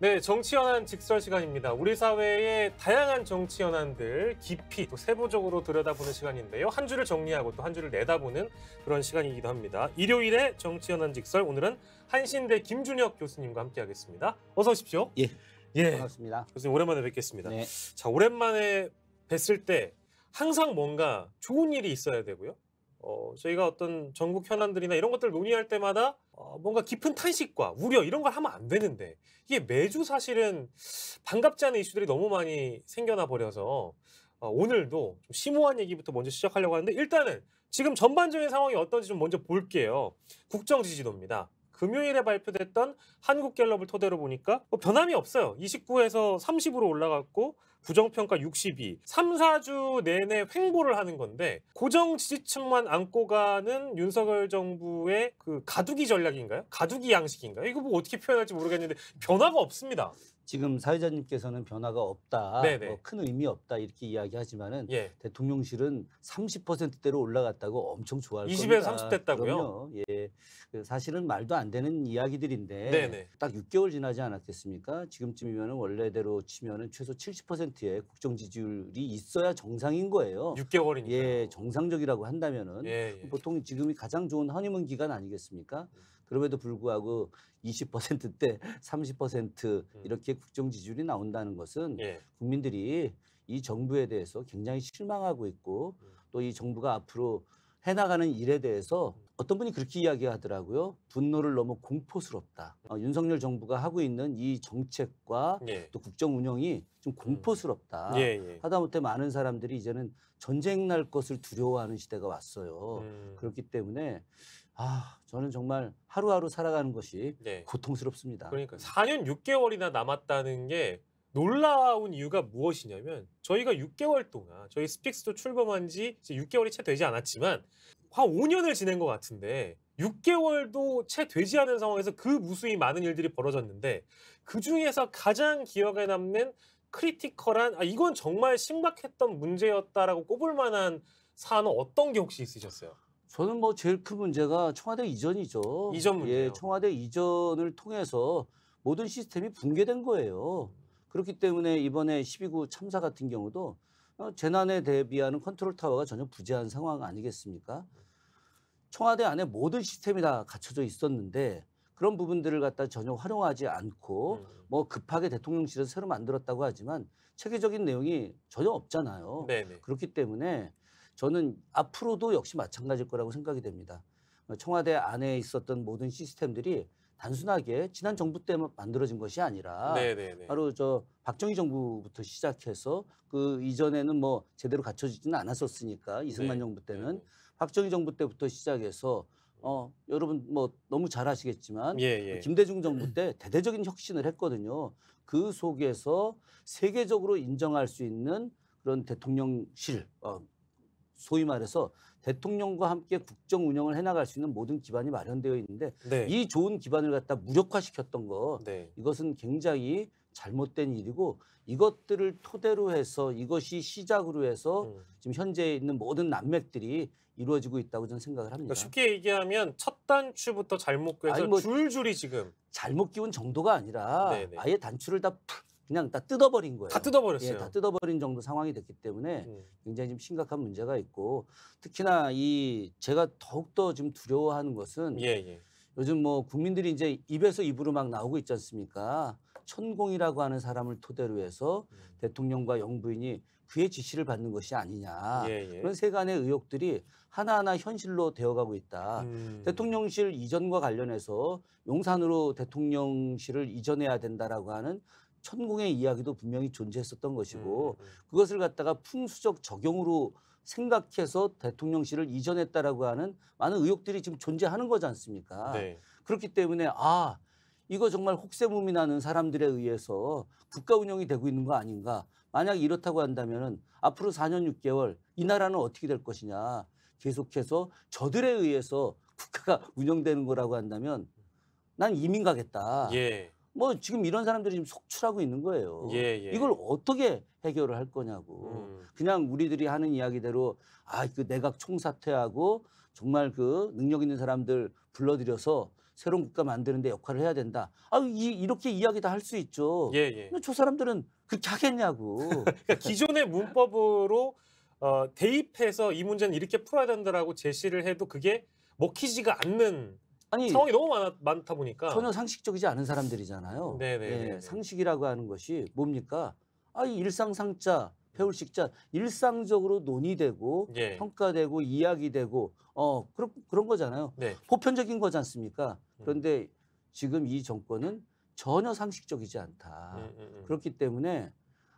네, 정치연한 직설 시간입니다. 우리 사회의 다양한 정치 연한들 깊이 또 세부적으로 들여다보는 시간인데요. 한 주를 정리하고 또 한 주를 내다보는 그런 시간이기도 합니다. 일요일에 정치연한 직설 오늘은 한신대 김준혁 교수님과 함께하겠습니다. 어서 오십시오. 예. 예. 반갑습니다. 교수님 오랜만에 뵙겠습니다. 네. 자, 오랜만에 뵀을 때 항상 뭔가 좋은 일이 있어야 되고요. 어, 저희가 어떤 전국 현안들이나 이런 것들 을 논의할 때마다 어, 뭔가 깊은 탄식과 우려 이런 걸 하면 안 되는데 이게 매주 사실은 반갑지 않은 이슈들이 너무 많이 생겨나 버려서 어, 오늘도 좀 심오한 얘기부터 먼저 시작하려고 하는데 일단은 지금 전반적인 상황이 어떤지 좀 먼저 볼게요. 국정 지지도입니다. 금요일에 발표됐던 한국갤럽을 토대로 보니까 뭐 변함이 없어요. 29에서 30으로 올라갔고 부정평가 62, 3, 4주 내내 횡보를 하는 건데 고정 지지층만 안고 가는 윤석열 정부의 그 가두기 전략인가요? 가두기 양식인가요? 이거 뭐 어떻게 표현할지 모르겠는데 변화가 없습니다. 지금 사회자님께서는 변화가 없다, 뭐큰 의미 없다 이렇게 이야기하지만은 예. 대통령실은 30%대로 올라갔다고 엄청 좋아할 20에 겁니다. 20에서 30대다고요? 예, 그 사실은 말도 안 되는 이야기들인데 네네. 딱 6개월 지나지 않았겠습니까? 지금쯤이면은 원래대로 치면은 최소 70%의 국정 지지율이 있어야 정상인 거예요. 6개월이니까. 예, 정상적이라고 한다면은 예, 예. 보통 지금이 가장 좋은 허니문 기간 아니겠습니까? 음. 그럼에도 불구하고 20%대 30% 음. 이렇게 국정 지지율이 나온다는 것은 예. 국민들이 이 정부에 대해서 굉장히 실망하고 있고 음. 또이 정부가 앞으로 해나가는 일에 대해서 어떤 분이 그렇게 이야기하더라고요. 분노를 너무 공포스럽다. 어, 윤석열 정부가 하고 있는 이 정책과 예. 또 국정 운영이 좀 음. 공포스럽다. 음. 예, 예. 하다못해 많은 사람들이 이제는 전쟁 날 것을 두려워하는 시대가 왔어요. 음. 그렇기 때문에 아, 저는 정말 하루하루 살아가는 것이 네. 고통스럽습니다. 그러니까 4년 6개월이나 남았다는 게 놀라운 이유가 무엇이냐면 저희가 6개월 동안 저희 스픽스도 출범한 지 6개월이 채 되지 않았지만 한 5년을 지낸 것 같은데 6개월도 채 되지 않은 상황에서 그 무수히 많은 일들이 벌어졌는데 그 중에서 가장 기억에 남는 크리티컬한 아 이건 정말 심각했던 문제였다라고 꼽을 만한 사안은 어떤 게 혹시 있으셨어요? 저는 뭐 제일 큰 문제가 청와대 이전이죠. 이전 문제. 예, 청와대 이전을 통해서 모든 시스템이 붕괴된 거예요. 그렇기 때문에 이번에 12구 참사 같은 경우도 어, 재난에 대비하는 컨트롤 타워가 전혀 부재한 상황 아니겠습니까? 청와대 안에 모든 시스템이 다 갖춰져 있었는데 그런 부분들을 갖다 전혀 활용하지 않고 음. 뭐 급하게 대통령실을 새로 만들었다고 하지만 체계적인 내용이 전혀 없잖아요. 네네. 네. 그렇기 때문에 저는 앞으로도 역시 마찬가지일 거라고 생각이 됩니다. 청와대 안에 있었던 모든 시스템들이 단순하게 지난 정부 때 만들어진 것이 아니라 네네네. 바로 저 박정희 정부부터 시작해서 그 이전에는 뭐 제대로 갖춰지지는 않았었으니까 이승만 네. 정부 때는 박정희 정부 때부터 시작해서 어 여러분 뭐 너무 잘 아시겠지만 예, 그 예. 김대중 정부 때 대대적인 혁신을 했거든요. 그 속에서 세계적으로 인정할 수 있는 그런 대통령실 어, 소위 말해서 대통령과 함께 국정 운영을 해나갈 수 있는 모든 기반이 마련되어 있는데 네. 이 좋은 기반을 갖다 무력화시켰던 거 네. 이것은 굉장히 잘못된 일이고 이것들을 토대로 해서 이것이 시작으로 해서 음. 지금 현재 있는 모든 난맥들이 이루어지고 있다고 저는 생각을 합니다. 그러니까 쉽게 얘기하면 첫 단추부터 잘못 꿰서 뭐 줄줄이 지금 잘못 끼운 정도가 아니라 네네. 네. 아예 단추를 다푹 그냥 다 뜯어버린 거예요. 다 뜯어버렸어요. 예, 다 뜯어버린 정도 상황이 됐기 때문에 음. 굉장히 지금 심각한 문제가 있고 특히나 이 제가 더욱더 지금 두려워하는 것은 예, 예. 요즘 뭐 국민들이 이제 입에서 입으로 막 나오고 있지 않습니까? 천공이라고 하는 사람을 토대로 해서 음. 대통령과 영부인이 그의 지시를 받는 것이 아니냐 예, 예. 그런 세간의 의혹들이 하나하나 현실로 되어가고 있다. 음. 대통령실 이전과 관련해서 용산으로 대통령실을 이전해야 된다라고 하는 천공의 이야기도 분명히 존재했었던 것이고 음, 음, 음. 그것을 갖다가 풍수적 적용으로 생각해서 대통령실을 이전했다라고 하는 많은 의혹들이 지금 존재하는 거지 않습니까? 네. 그렇기 때문에 아 이거 정말 혹세무민하는 사람들에 의해서 국가 운영이 되고 있는 거 아닌가? 만약 이렇다고 한다면은 앞으로 4년 6개월 이 나라는 어떻게 될 것이냐? 계속해서 저들에 의해서 국가가 운영되는 거라고 한다면 난 이민 가겠다. 예. 뭐 지금 이런 사람들이 지금 속출하고 있는 거예요. 예, 예. 이걸 어떻게 해결을 할 거냐고. 음. 그냥 우리들이 하는 이야기대로 아, 그 내각 총사퇴하고 정말 그 능력 있는 사람들 불러들여서 새로운 국가 만드는데 역할을 해야 된다. 아, 이, 이렇게 이야기 다 할 수 있죠. 예, 예. 근데 저 사람들은 그렇게 하겠냐고. 그러니까 기존의 문법으로 어, 대입해서 이 문제는 이렇게 풀어야 된다라고 제시를 해도 그게 먹히지가 않는 아니 상황이 너무 많아, 많다 보니까 전혀 상식적이지 않은 사람들이잖아요. 네네. 예, 상식이라고 하는 것이 뭡니까? 아, 이 일상상자 배울식자 일상적으로 논의되고 예. 평가되고 이야기되고 어 그런 그런 거잖아요. 네. 보편적인 거지 않습니까? 음. 그런데 지금 이 정권은 전혀 상식적이지 않다. 음, 음, 음. 그렇기 때문에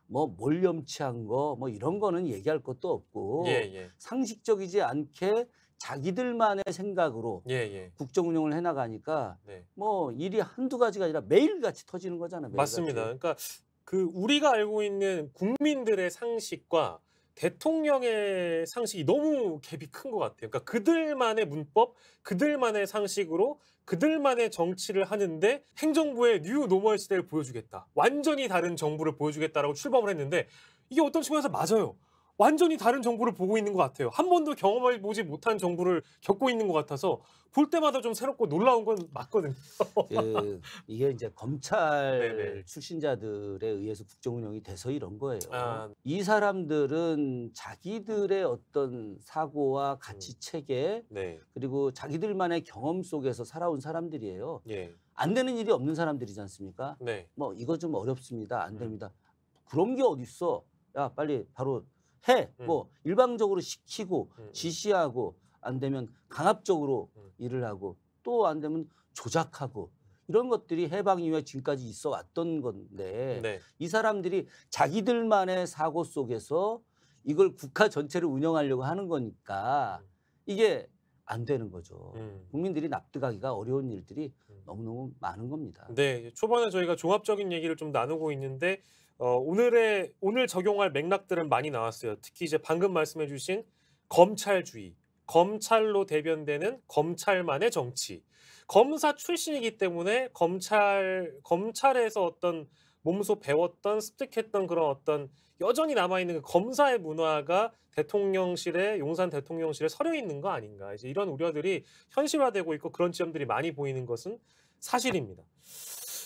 뭐 몰염치한 거 뭐 이런 거는 얘기할 것도 없고 예, 예. 상식적이지 않게 자기들만의 생각으로 예, 예. 국정 운영을 해나가니까 네. 뭐 일이 한두 가지가 아니라 매일같이 터지는 거잖아요. 매일같이. 맞습니다. 그러니까 그 우리가 알고 있는 국민들의 상식과 대통령의 상식이 너무 갭이 큰 것 같아요. 그러니까 그들만의 문법, 그들만의 상식으로 그들만의 정치를 하는데 행정부의 뉴 노멀 시대를 보여주겠다. 완전히 다른 정부를 보여주겠다라고 출범을 했는데 이게 어떤 측면에서 맞아요. 완전히 다른 정보를 보고 있는 것 같아요. 한 번도 경험해 보지 못한 정보를 겪고 있는 것 같아서 볼 때마다 좀 새롭고 놀라운 건 맞거든요. 그, 이게 이제 검찰 네네. 출신자들에 의해서 국정운영이 돼서 이런 거예요. 아. 이 사람들은 자기들의 어떤 사고와 가치 체계 음. 네. 그리고 자기들만의 경험 속에서 살아온 사람들이에요. 예. 안 되는 일이 없는 사람들이지 않습니까? 네. 뭐 이거 좀 어렵습니다. 안 음. 됩니다. 음. 그런 게 어딨어? 야 빨리 바로 해. 음. 뭐 일방적으로 시키고 음, 음. 지시하고 안 되면 강압적으로 음. 일을 하고 또 안 되면 조작하고 이런 것들이 해방 이후에 지금까지 있어 왔던 건데 네. 이 사람들이 자기들만의 사고 속에서 이걸 국가 전체를 운영하려고 하는 거니까 음. 이게 안 되는 거죠. 음. 국민들이 납득하기가 어려운 일들이 음. 너무너무 많은 겁니다. 네, 초반에 저희가 종합적인 얘기를 좀 나누고 있는데 어, 오늘의 오늘 적용할 맥락들은 많이 나왔어요. 특히 이제 방금 말씀해주신 검찰주의, 검찰로 대변되는 검찰만의 정치, 검사 출신이기 때문에 검찰 검찰에서 어떤 몸소 배웠던 습득했던 그런 어떤 여전히 남아있는 그 검사의 문화가 대통령실에 용산 대통령실에 서려 있는 거 아닌가 이제 이런 우려들이 현실화되고 있고 그런 지점들이 많이 보이는 것은 사실입니다.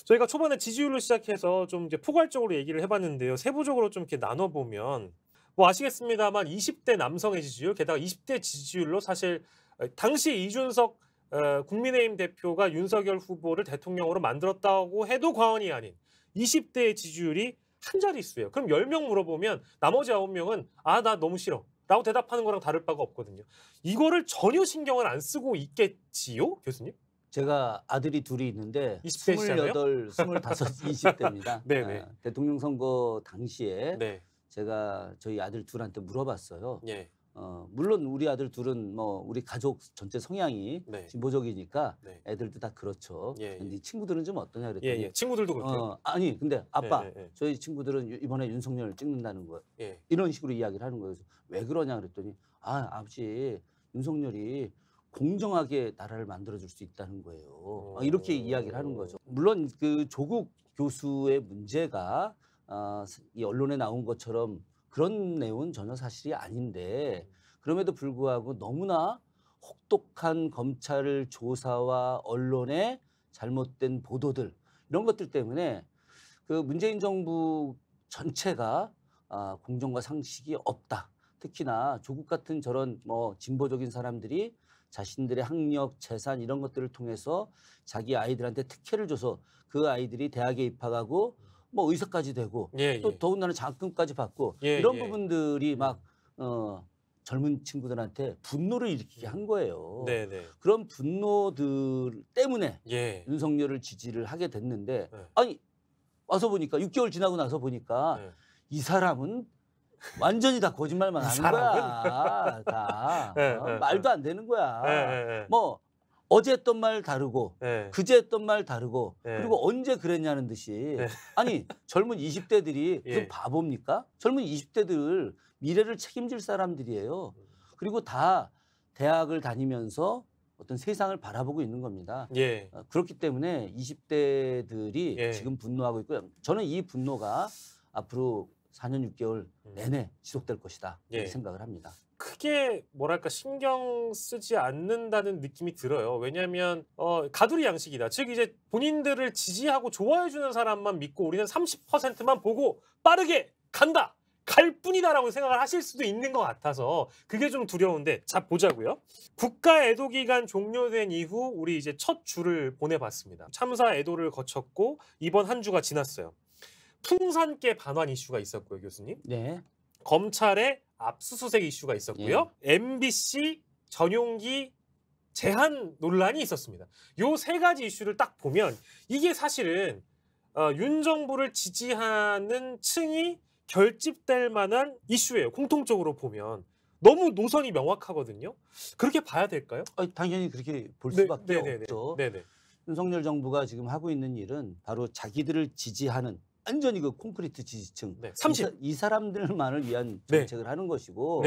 저희가 초반에 지지율로 시작해서 좀 이제 포괄적으로 얘기를 해봤는데요. 세부적으로 좀 이렇게 나눠보면 뭐 아시겠습니다만 20대 남성의 지지율 게다가 20대 지지율로 사실 어, 당시 이준석 어, 국민의힘 대표가 윤석열 후보를 대통령으로 만들었다고 해도 과언이 아닌 20대의 지지율이 한자리수예요 그럼 10명 물어보면 나머지 9명은 아 나 너무 싫어 라고 대답하는 거랑 다를 바가 없거든요. 이거를 전혀 신경을 안 쓰고 있겠지요 교수님? 제가 아들이 둘이 있는데 2 8 25, 20대입니다. 네네. 아, 대통령 선거 당시에 네. 제가 저희 아들 둘한테 물어봤어요. 예. 어, 물론 우리 아들 둘은 뭐 우리 가족 전체 성향이 네. 진보적이니까 네. 애들도 다 그렇죠. 예, 예. 근 친구들은 좀 어떠냐 예, 그랬더니 예, 예. 친구들도 그렇대 어, 아니 근데 아빠 예, 예. 예. 저희 친구들은 이번에 윤석열 을 찍는다는 거예 이런 식으로 이야기를 하는 거예요. 왜 그러냐 그랬더니 아 아버지 윤석열이 공정하게 나라를 만들어줄 수 있다는 거예요. 아, 이렇게 이야기를 하는 거죠. 어. 물론 그 조국 교수의 문제가 아, 이 언론에 나온 것처럼 그런 내용은 전혀 사실이 아닌데 그럼에도 불구하고 너무나 혹독한 검찰 조사와 언론의 잘못된 보도들 이런 것들 때문에 그 문재인 정부 전체가 아, 공정과 상식이 없다. 특히나 조국 같은 저런 뭐 진보적인 사람들이 자신들의 학력, 재산 이런 것들을 통해서 자기 아이들한테 특혜를 줘서 그 아이들이 대학에 입학하고 뭐 의사까지 되고 예, 또 예. 더군다나 장학금까지 받고 예, 예. 이런 부분들이 예. 막 어, 젊은 친구들한테 분노를 일으키게 한 거예요. 네, 네. 그런 분노들 때문에 예. 윤석열을 지지를 하게 됐는데 아니 와서 보니까 6개월 지나고 나서 보니까 이 사람은 완전히 다 거짓말만 하는 거야. 다 예, 어? 예, 예. 말도 안 되는 거야. 뭐 어제 했던 말 다르고 그제 했던 말 다르고 그리고 언제 그랬냐는 듯이 아니 젊은 20대들이 무슨 바보입니까? 젊은 20대들 미래를 책임질 사람들이에요. 그리고 다 대학을 다니면서 어떤 세상을 바라보고 있는 겁니다. 예. 어, 그렇기 때문에 20대들이 예. 지금 분노하고 있고요. 저는 이 분노가 앞으로 4년 6개월 음. 내내 지속될 것이다 예. 생각을 합니다. 크게 뭐랄까 신경 쓰지 않는다는 느낌이 들어요. 왜냐하면 어, 가두리 양식이다. 즉 이제 본인들을 지지하고 좋아해주는 사람만 믿고 우리는 30%만 보고 빠르게 간다. 갈 뿐이다라고 생각을 하실 수도 있는 것 같아서 그게 좀 두려운데 자 보자고요. 국가 애도 기간 종료된 이후 우리 이제 첫 주를 보내봤습니다. 참사 애도를 거쳤고 이번 한 주가 지났어요. 풍산계 반환 이슈가 있었고요, 교수님. 네. 검찰의 압수수색 이슈가 있었고요. 예. MBC 전용기 제한 논란이 있었습니다. 요 세 가지 이슈를 딱 보면 이게 사실은 어, 윤 정부를 지지하는 층이 결집될 만한 이슈예요. 공통적으로 보면 너무 노선이 명확하거든요. 그렇게 봐야 될까요? 아니, 어, 당연히 그렇게 볼 네, 수밖에 네네네. 네, 네. 없죠. 네네. 윤석열 정부가 지금 하고 있는 일은 바로 자기들을 지지하는 완전히 그 콘크리트 지지층 네. 30. 이, 이, 사람들만을 위한 네. 정책을 하는 것이고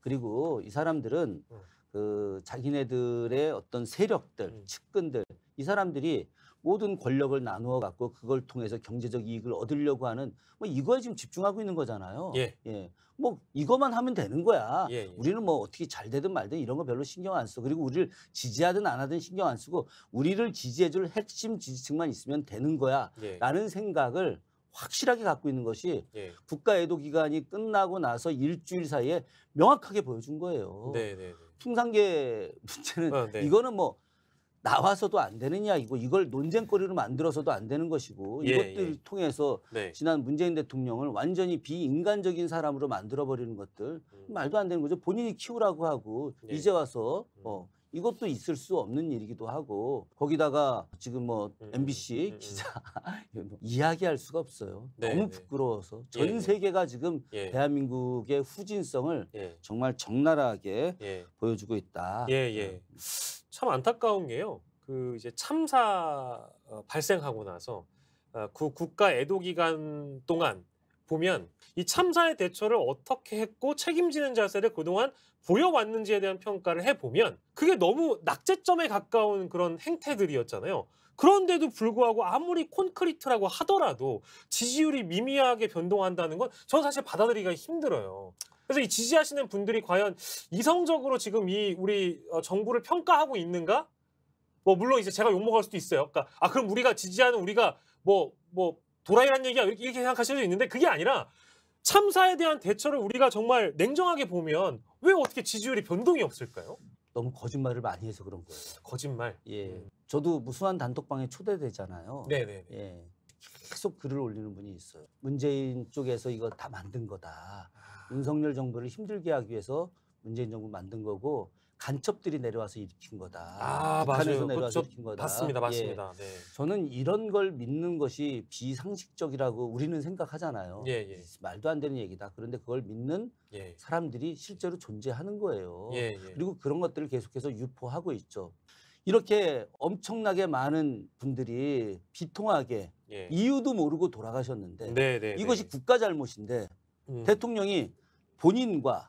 그리고 이 사람들은 음. 그 자기네들의 어떤 세력들, 음. 측근들 이 사람들이 모든 권력을 나누어 갖고 그걸 통해서 경제적 이익을 얻으려고 하는 뭐 이거에 지금 집중하고 있는 거잖아요. 예. 예. 뭐이것만 하면 되는 거야. 예, 예. 우리는 뭐 어떻게 잘 되든 말든 이런 거 별로 신경 안 써. 그리고 우리를 지지하든 안 하든 신경 안 쓰고 우리를 지지해 줄 핵심 지지층만 있으면 되는 거야. 예. 라는 생각을 확실하게 갖고 있는 것이 예. 국가애도 기간이 끝나고 나서 일주일 사이에 명확하게 보여준 거예요. 네네네. 네, 네. 풍산계 문제는 어, 네. 이거는 뭐 나와서도 안되느냐이거 이걸 논쟁거리로 만들어서도 안 되는 것이고 예, 이것들을 예. 통해서 네. 지난 문재인 대통령을 완전히 비인간적인 사람으로 만들어버리는 것들 음. 말도 안 되는 거죠. 본인이 키우라고 하고 예. 이제 와서 음. 어, 이것도 있을 수 없는 일이기도 하고 거기다가 지금 뭐 MBC 음, 음, 음, 음, 기자 뭐 이야기할 수가 없어요. 네, 너무 네. 부끄러워서 전 예, 예. 세계가 지금 예. 대한민국의 후진성을 예. 정말 적나라하게 예. 보여주고 있다. 예예. 참 안타까운 게요. 그 이제 참사 어, 발생하고 나서 그 국가 애도 기간 동안 보면 이 참사의 대처를 어떻게 했고 책임지는 자세를 그동안 보여왔는지에 대한 평가를 해보면 그게 너무 낙제점에 가까운 그런 행태들이었잖아요. 그런데도 불구하고 아무리 콘크리트라고 하더라도 지지율이 미미하게 변동한다는 건 저는 사실 받아들이기가 힘들어요. 그래서 이 지지하시는 분들이 과연 이성적으로 지금 이 우리 어, 정부를 평가하고 있는가? 뭐 물론 이제 제가 욕먹을 수도 있어요. 그러니까 아 그럼 우리가 지지하는 우리가 뭐뭐 뭐, 뭐 도라이란 얘기야 이렇게, 이렇게 생각하실 수 있는데 그게 아니라 참사에 대한 대처를 우리가 정말 냉정하게 보면 왜 어떻게 지지율이 변동이 없을까요? 너무 거짓말을 많이 해서 그런 거예요. 거짓말. 예. 음. 저도 무수한 뭐 단톡방에 초대되잖아요. 네네. 예. 계속 글을 올리는 분이 있어요. 문재인 쪽에서 이거 다 만든 거다. 아. 윤석열 정부를 힘들게 하기 위해서 문재인 정부 만든 거고 간첩들이 내려와서 일으킨 거다. 아, 북한에서 맞아요. 내려와서 일으킨 거다. 맞습니다. 맞습니다. 예. 네. 저는 이런 걸 믿는 것이 비상식적이라고 우리는 생각하잖아요. 예, 예. 말도 안 되는 얘기다. 그런데 그걸 믿는 예. 사람들이 실제로 존재하는 거예요. 예, 예. 그리고 그런 것들을 계속해서 유포하고 있죠. 이렇게 엄청나게 많은 분들이 비통하게 예. 이유도 모르고 돌아가셨는데 네, 네, 네. 이것이 국가 잘못인데 음. 대통령이 본인과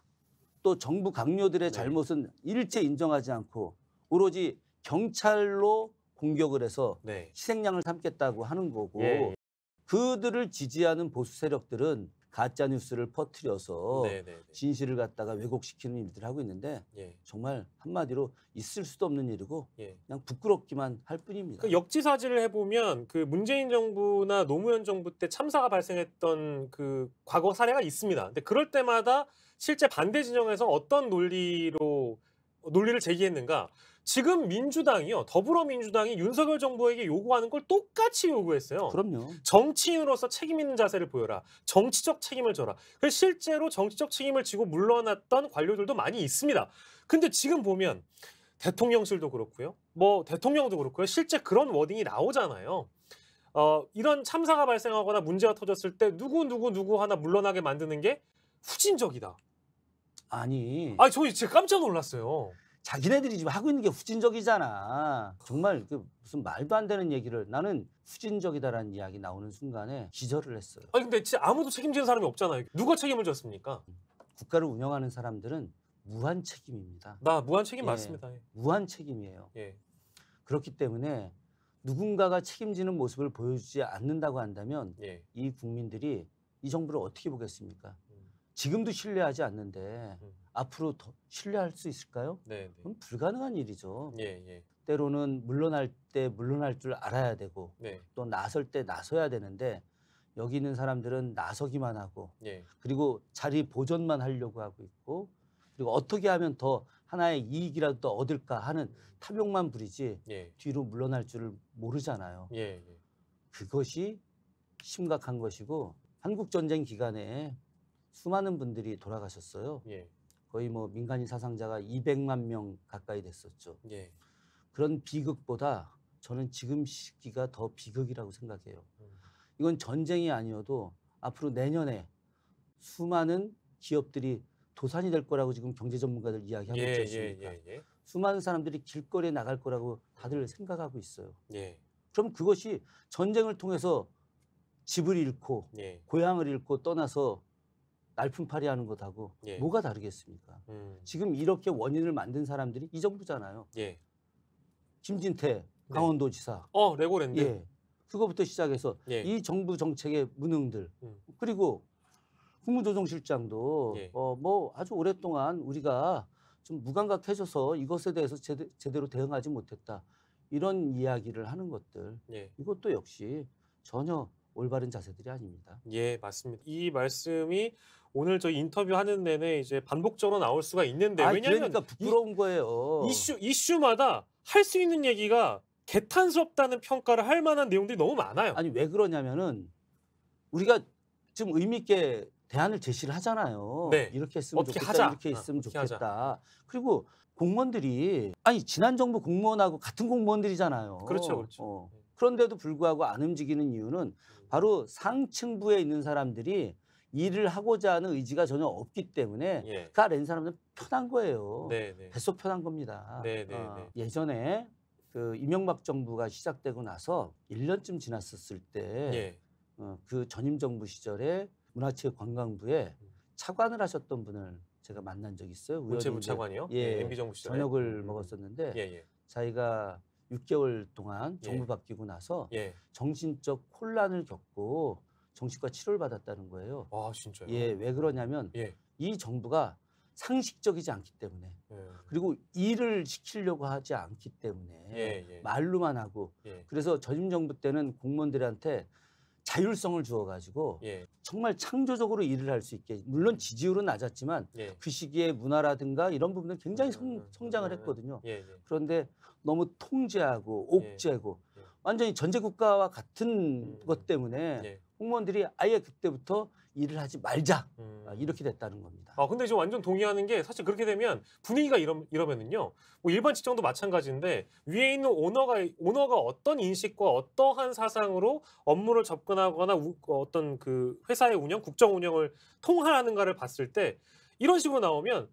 또 정부 강요들의 네. 잘못은 일체 인정하지 않고 오로지 경찰로 공격을 해서 네. 희생양을 삼겠다고 하는 거고 예. 그들을 지지하는 보수 세력들은 가짜 뉴스를 퍼뜨려서 네네네. 네, 네. 진실을 갖다가 왜곡시키는 일들을 하고 있는데 예. 정말 한마디로 있을 수도 없는 일이고 예. 그냥 부끄럽기만 할 뿐입니다. 그 역지사지를 해보면 그 문재인 정부나 노무현 정부 때 참사가 발생했던 그 과거 사례가 있습니다. 근데 그럴 때마다 실제 반대 진영에서 어떤 논리로 논리를 제기했는가? 지금 민주당이요, 더불어민주당이 윤석열 정부에게 요구하는 걸 똑같이 요구했어요. 그럼요. 정치인으로서 책임 있는 자세를 보여라. 정치적 책임을 져라. 그래서 실제로 정치적 책임을 지고 물러났던 관료들도 많이 있습니다. 근데 지금 보면 대통령실도 그렇고요, 뭐 대통령도 그렇고요. 실제 그런 워딩이 나오잖아요. 어, 이런 참사가 발생하거나 문제가 터졌을 때 누구 누구 누구 하나 물러나게 만드는 게 후진적이다. 아니. 아니 저희 진짜 깜짝 놀랐어요. 자기네들이 지금 하고 있는 게 후진적이잖아. 정말 그 무슨 말도 안 되는 얘기를 나는 후진적이다라는 이야기 나오는 순간에 기절을 했어요. 아니 근데 진짜 아무도 책임지는 사람이 없잖아요. 누가 책임을 졌습니까? 음. 국가를 운영하는 사람들은 무한 책임입니다. 나 무한 책임 예, 맞습니다. 예. 무한 책임이에요. 예. 그렇기 때문에 누군가가 책임지는 모습을 보여주지 않는다고 한다면 예. 이 국민들이 이 정부를 어떻게 보겠습니까? 지금도 신뢰하지 않는데 음. 앞으로 더 신뢰할 수 있을까요? 네, 네. 그럼 불가능한 일이죠. 예, 예. 때로는 물러날 때 물러날 줄 알아야 되고 네. 또 나설 때 나서야 되는데 여기 있는 사람들은 나서기만 하고 예. 그리고 자리 보존만 하려고 하고 있고 그리고 어떻게 하면 더 하나의 이익이라도 더 얻을까 하는 타병만 부리지 예. 뒤로 물러날 줄을 모르잖아요. 예, 예. 그것이 심각한 것이고 한국 전쟁 기간에 수많은 분들이 돌아가셨어요. 예. 거의 뭐 민간인 사상자가 200만 명 가까이 됐었죠. 예. 그런 비극보다 저는 지금 시기가 더 비극이라고 생각해요. 음. 이건 전쟁이 아니어도 앞으로 내년에 수많은 기업들이 도산이 될 거라고 지금 경제 전문가들 이야기하고 예, 있지 예, 습니까 예, 예, 수많은 사람들이 길거리에 나갈 거라고 다들 음. 생각하고 있어요. 예. 그럼 그것이 전쟁을 통해서 집을 잃고 예. 고향을 잃고 떠나서 날품팔이 하는 것하고 예. 뭐가 다르겠습니까? 음. 지금 이렇게 원인을 만든 사람들이 이 정부잖아요. 예. 김진태 강원도지사. 네. 어 레고랜드. 예. 그거부터 시작해서 예. 이 정부 정책의 무능들 음. 그리고 국무조정실장도 예. 어, 뭐 아주 오랫동안 우리가 좀 무감각해져서 이것에 대해서 제대, 제대로 대응하지 못했다 이런 이야기를 하는 것들 예. 이것도 역시 전혀 올바른 자세들이 아닙니다. 예 맞습니다. 이 말씀이 오늘 저 인터뷰하는 내내 이제 반복적으로 나올 수가 있는데 아니, 왜냐면 그러니까 부끄러운 거예요. 이슈 이슈마다 할 수 있는 얘기가 개탄스럽다는 평가를 할 만한 내용들이 너무 많아요. 아니 왜 그러냐면은 우리가 지금 의미 있게 대안을 제시를 하잖아요. 네. 이렇게 했으면 좋겠다. 하자. 이렇게 했으면 어, 좋겠다. 하자. 그리고 공무원들이 아니 지난 정부 공무원하고 같은 공무원들이잖아요. 그렇죠. 그렇죠. 어. 그런데도 불구하고 안 움직이는 이유는 바로 상층부에 있는 사람들이 일을 하고자 하는 의지가 전혀 없기 때문에 예. 가렌 사람들은 편한 거예요. 네네. 네. 뱃속 편한 겁니다. 네, 네, 어, 예전에 그 이명박 정부가 시작되고 나서 1년쯤 지났었을 때 예. 어, 그 전임 정부 시절에 문화체육관광부에 음. 차관을 하셨던 분을 제가 만난 적이 있어요. 문체부 차관이요? 예, 예 MB 정부 시절에 저녁을 음. 음, 음. 먹었었는데 예예. 예. 자기가 6개월 동안 예. 정부 예. 바뀌고 나서 예. 정신적 혼란을 겪고 정신과 치료를 받았다는 거예요. 아 진짜요? 예, 왜 그러냐면 예. 이 정부가 상식적이지 않기 때문에 예. 그리고 일을 시키려고 하지 않기 때문에 예, 예. 말로만 하고 예. 그래서 전임 정부 때는 공무원들한테 자율성을 주어가지고 예. 정말 창조적으로 일을 할 수 있게 물론 지지율은 낮았지만 그 시기에 문화라든가 이런 부분은 굉장히 성, 음, 음, 음. 장을 했거든요. 그런데 너무 통제하고 옥죄고 완전히 전제국가와 같은 것 때문에 공무원들이 아예 그때부터 일을 하지 말자 음. 아, 이렇게 됐다는 겁니다. 아 근데 이제 완전 동의하는 게 사실 그렇게 되면 분위기가 이러, 이러면은요 뭐 일반 직장도 마찬가지인데 위에 있는 오너가 오너가 어떤 인식과 어떠한 사상으로 업무를 접근하거나 우, 어떤 그 회사의 운영 국정 운영을 통하는가를 봤을 때 이런 식으로 나오면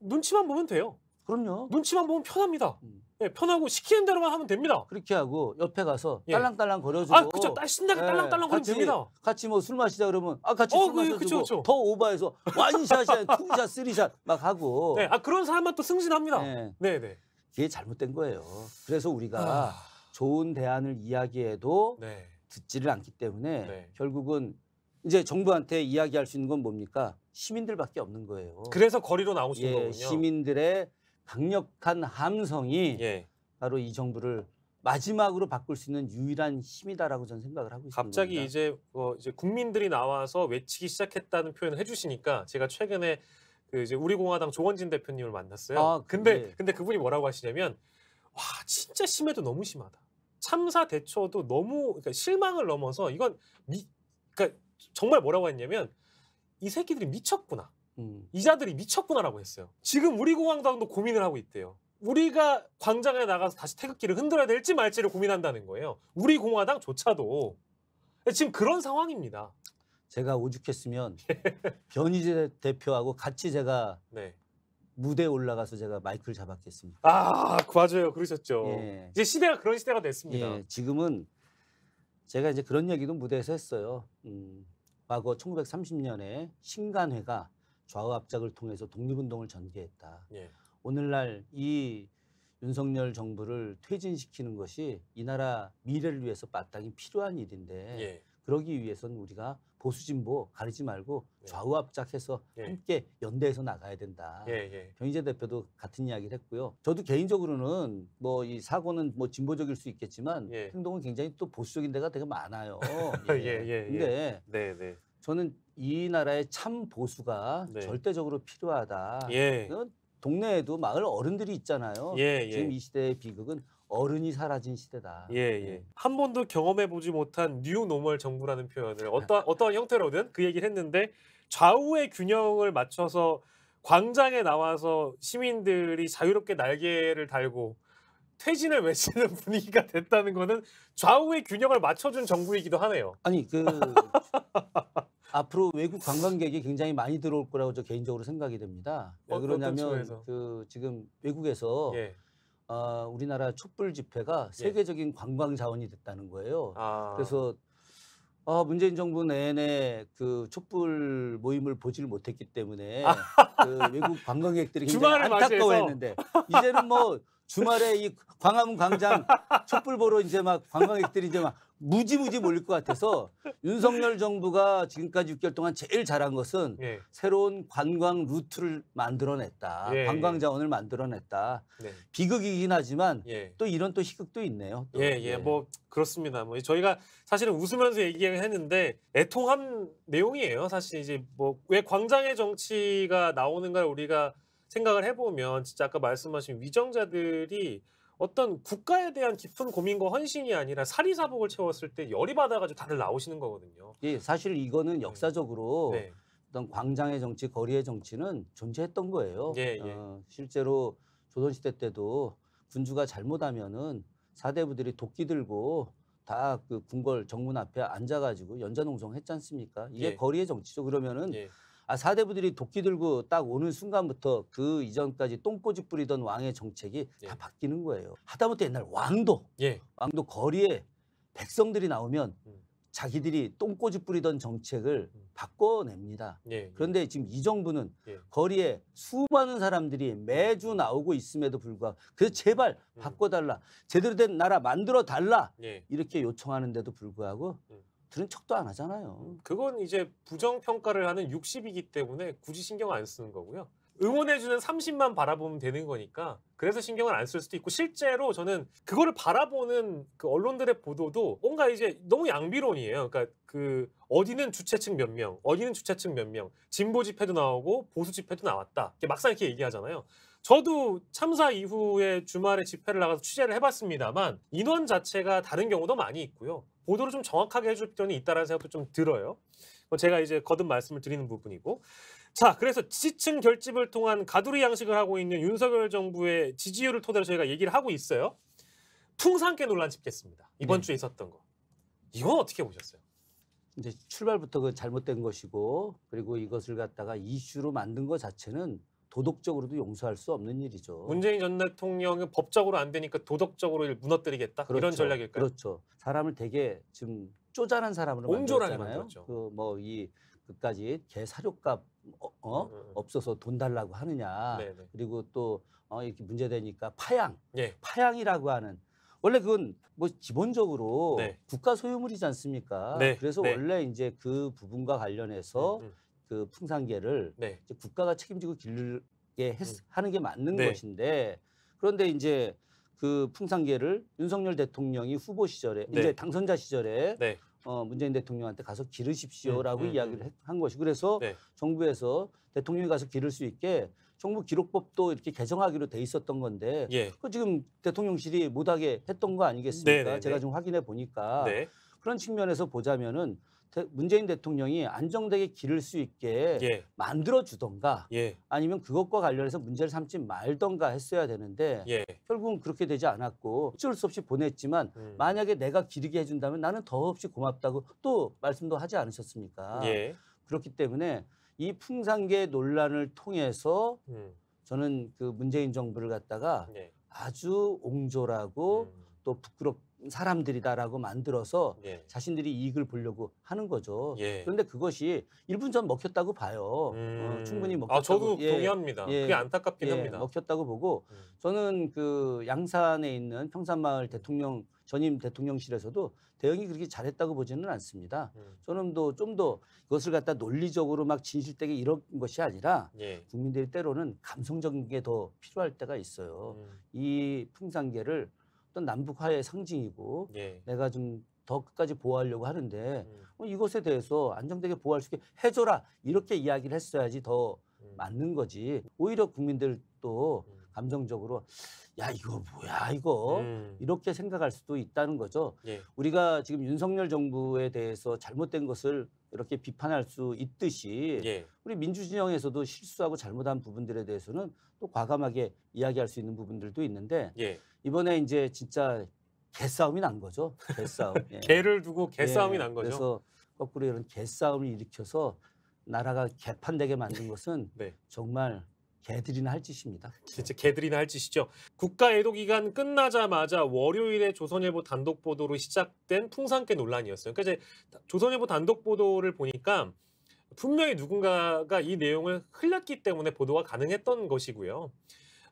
눈치만 보면 돼요. 그럼요. 눈치만 보면 편합니다. 음. 예, 편하고 시키는 대로만 하면 됩니다. 그렇게 하고 옆에 가서 예. 딸랑딸랑 거려주고. 아, 그쵸. 딸 신나게 예, 딸랑딸랑 거리면 됩니다. 같이 뭐 술 마시자 그러면 아, 같이 어, 술 그, 마셔주고 그쵸, 그쵸. 더 오버해서 완샷이야 투샷, 쓰리샷 막 하고. 네, 아 그런 사람만 또 승진합니다. 네, 네. 네. 이게 잘못된 거예요. 그래서 우리가 아... 좋은 대안을 이야기해도 네. 듣지를 않기 때문에 네. 결국은 이제 정부한테 이야기할 수 있는 건 뭡니까? 시민들밖에 없는 거예요. 그래서 거리로 나오시 예, 거군요. 시민들의 강력한 함성이 예. 바로 이 정부를 마지막으로 바꿀 수 있는 유일한 힘이다라고 저는 생각을 하고 있습니다. 갑자기 이제 어 이제 국민들이 나와서 외치기 시작했다는 표현을 해주시니까 제가 최근에 그 이제 우리 공화당 조원진 대표님을 만났어요. 아, 그, 근데 예. 근데 그분이 뭐라고 하시냐면 와 진짜 심해도 너무 심하다. 참사 대처도 너무 그러니까 실망을 넘어서 이건 미 그러니까 정말 뭐라고 했냐면 이 새끼들이 미쳤구나. 음. 이자들이 미쳤구나라고 했어요. 지금 우리 공항당도 고민을 하고 있대요. 우리가 광장에 나가서 다시 태극기를 흔들어야 될지 말지를 고민한다는 거예요. 우리 공화당조차도 지금 그런 상황입니다. 제가 오죽했으면 예. 변희재 대표하고 같이 제가 네. 무대에 올라가서 제가 마이크를 잡았겠습니다. 아, 맞아요. 그 그러셨죠. 예. 이제 시대가 그런 시대가 됐습니다. 예, 지금은 제가 이제 그런 얘기도 무대에서 했어요. 음, 과거 1930년에 신간회가 좌우 압작을 통해서 독립운동을 전개했다. 예. 오늘날 이 윤석열 정부를 퇴진시키는 것이 이 나라 미래를 위해서 마땅히 필요한 일인데 예. 그러기 위해서는 우리가 보수 진보 가리지 말고 예. 좌우 압작해서 예. 함께 연대해서 나가야 된다. 예, 변희재 예. 대표도 같은 이야기를 했고요. 저도 개인적으로는 뭐 이 사고는 뭐 진보적일 수 있겠지만 예. 행동은 굉장히 또 보수적인 데가 되게 많아요. 예. 예, 예, 근데 네, 네. 저는 이 나라의 참 보수가 네. 절대적으로 필요하다. 예. 어, 동네에도 마을 어른들이 있잖아요. 예, 예. 지금 이 시대의 비극은 어른이 사라진 시대다. 예, 예. 네. 한 번도 경험해 보지 못한 뉴 노멀 정부라는 표현을 네. 어떠한 어떠한 형태로든 그 얘기를 했는데 좌우의 균형을 맞춰서 광장에 나와서 시민들이 자유롭게 날개를 달고 퇴진을 외치는 분위기가 됐다는 거는 좌우의 균형을 맞춰준 정부이기도 하네요. 아니 그 앞으로 외국 관광객이 굉장히 많이 들어올 거라고 저 개인적으로 생각이 됩니다. 왜 어, 그러냐면 그 지금 외국에서 예. 어, 우리나라 촛불 집회가 예. 세계적인 관광 자원이 됐다는 거예요. 아. 그래서 아, 문재인 정부 내내 그 촛불 모임을 보지를 못했기 때문에 아. 그 외국 관광객들이 굉장히 안타까워했는데 이제는 뭐 주말에 이 광화문 광장 촛불 보러 이제 막 관광객들이 이제 막 무지무지 몰릴 것 같아서 윤석열 정부가 지금까지 6개월 동안 제일 잘한 것은 예. 새로운 관광 루트를 만들어냈다. 예, 예, 관광 자원을 만들어냈다. 네. 비극이긴 하지만 예. 또 이런 또 희극도 있네요. 또. 예, 예, 예. 뭐 그렇습니다. 뭐 저희가 사실은 웃으면서 얘기를 했는데 애통한 내용이에요. 사실 이제 뭐 왜 광장의 정치가 나오는가 우리가 생각을 해보면 진짜 아까 말씀하신 위정자들이 어떤 국가에 대한 깊은 고민과 헌신이 아니라 사리사복을 채웠을 때 열이 받아가지고 다들 나오시는 거거든요. 예, 사실 이거는 네. 역사적으로 네. 어떤 광장의 정치, 거리의 정치는 존재했던 거예요. 예, 예. 어, 실제로 조선시대 때도 군주가 잘못하면은 사대부들이 도끼 들고 다그 궁궐 정문 앞에 앉아가지고 연좌농성 했지 않습니까? 이게 예. 거리의 정치죠. 그러면은 예. 아, 사대부들이 도끼 들고 딱 오는 순간부터 그 이전까지 똥꼬집 부리던 왕의 정책이 예. 다 바뀌는 거예요. 하다못해 옛날 왕도 예. 왕도 거리에 백성들이 나오면 음. 자기들이 똥꼬집 부리던 정책을 음. 바꿔냅니다. 예, 예, 그런데 지금 이 정부는 예. 거리에 수많은 사람들이 매주 나오고 있음에도 불구하고 그래서 제발 음. 바꿔달라 제대로 된 나라 만들어 달라 예. 이렇게 요청하는데도 불구하고 들은 척도 안 하잖아요. 그건 이제 부정 평가를 하는 60이기 때문에 굳이 신경 안 쓰는 거고요. 응원해주는 30만 바라보면 되는 거니까 그래서 신경을 안 쓸 수도 있고 실제로 저는 그거를 바라보는 그 언론들의 보도도 뭔가 이제 너무 양비론이에요. 그러니까 그 어디는 주최측 몇 명, 어디는 주최측 몇 명, 진보 집회도 나오고 보수 집회도 나왔다. 이렇게 막상 이렇게 얘기하잖아요. 저도 참사 이후에 주말에 집회를 나가서 취재를 해봤습니다만 인원 자체가 다른 경우도 많이 있고요. 보도를 좀 정확하게 해줄 필요는 있다라는 생각도 좀 들어요. 제가 이제 거듭 말씀을 드리는 부분이고. 자, 그래서 지층 결집을 통한 가두리 양식을 하고 있는 윤석열 정부의 지지율을 토대로 저희가 얘기를 하고 있어요. 풍산깨 논란 짚겠습니다. 이번 네. 주에 있었던 거. 이건 어떻게 보셨어요? 이제 출발부터 그 잘못된 것이고 그리고 이것을 갖다가 이슈로 만든 것 자체는 도덕적으로도 용서할 수 없는 일이죠. 문재인 전 대통령은 법적으로 안 되니까 도덕적으로 무너뜨리겠다 그렇죠. 이런 전략일까요? 그렇죠. 사람을 되게 지금 쪼잔한 사람으로 온졸하잖아요. 그 뭐이 끝까지 개 사료값 어, 어? 음, 음, 음. 없어서 돈 달라고 하느냐. 네네. 네. 그리고 또 어, 이렇게 문제되니까 파양, 예. 파양이라고 하는 원래 그건 뭐 기본적으로 네. 국가 소유물이지 않습니까? 네. 그래서 네. 원래 이제 그 부분과 관련해서 음, 음. 그 풍산계를 네. 이제 국가가 책임지고 길게 했, 음. 하는 게 맞는 네. 것인데 그런데 이제 그 풍산계를 윤석열 대통령이 후보 시절에 네. 이제 당선자 시절에 네. 어, 문재인 대통령한테 가서 기르십시오라고 음, 음, 이야기를 음. 한 것이 그래서 네. 정부에서 대통령이 가서 기를 수 있게 정부 기록법도 이렇게 개정하기로 돼 있었던 건데 예. 그 지금 대통령실이 못하게 했던 거 아니겠습니까? 네네네. 네, 제가 네. 좀 확인해 보니까 네. 그런 측면에서 보자면은 문재인 대통령이 안정되게 기를 수 있게 예. 만들어 주던가 예. 아니면 그것과 관련해서 문제를 삼지 말던가 했어야 되는데 예. 결국은 그렇게 되지 않았고 어쩔 수 없이 보냈지만 음. 만약에 내가 기르게 해준다면 나는 더없이 고맙다고 또 말씀도 하지 않으셨습니까? 예. 그렇기 때문에 이 풍산계 논란을 통해서 음. 저는 그 문재인 정부를 갖다가 네. 아주 옹졸하고 음. 또 부끄럽 사람들이다라고 만들어서 예. 자신들이 이익을 보려고 하는 거죠. 예. 그런데 그것이 일분 전 먹혔다고 봐요. 어, 음... 어, 충분히 아, 먹혔다고. 아, 저도 예. 동의합니다. 예. 그게 안타깝긴 예, 합니다. 먹혔다고 보고 음. 저는 그 양산에 있는 평산마을 대통령 전임 대통령실에서도 대응이 그렇게 잘했다고 보지는 않습니다. 음. 저는 좀더 그것을 갖다 논리적으로 막 진실되게 이런 것이 아니라 국민들이 때로는 감성적인 게 더 필요할 때가 있어요. 음. 이 풍산계를 어떤 남북 화해의 상징이고 예. 내가 좀 더 끝까지 보호하려고 하는데 음. 어, 이것에 대해서 안정되게 보호할 수 있게 해줘라 이렇게 이야기를 했어야지 더 음. 맞는 거지 오히려 국민들 도 음. 감정적으로 야 이거 뭐야 이거 음. 이렇게 생각할 수도 있다는 거죠. 예. 우리가 지금 윤석열 정부에 대해서 잘못된 것을 이렇게 비판할 수 있듯이 예. 우리 민주진영에서도 실수하고 잘못한 부분들에 대해서는 또 과감하게 이야기할 수 있는 부분들도 있는데 예. 이번에 이제 진짜 개싸움이 난 거죠. 개싸움. 예. 개를 두고 예. 개싸움이 난 거죠. 그래서 거꾸로 이런 개싸움을 일으켜서 나라가 개판되게 만든 것은 네. 정말 개들이나 할 짓입니다. 진짜 개들이나 할 짓이죠. 국가 애도 기간 끝나자마자 월요일에 조선일보 단독 보도로 시작된 풍산깨 논란이었어요. 그러니까 이제 조선일보 단독 보도를 보니까 분명히 누군가가 이 내용을 흘렸기 때문에 보도가 가능했던 것이고요.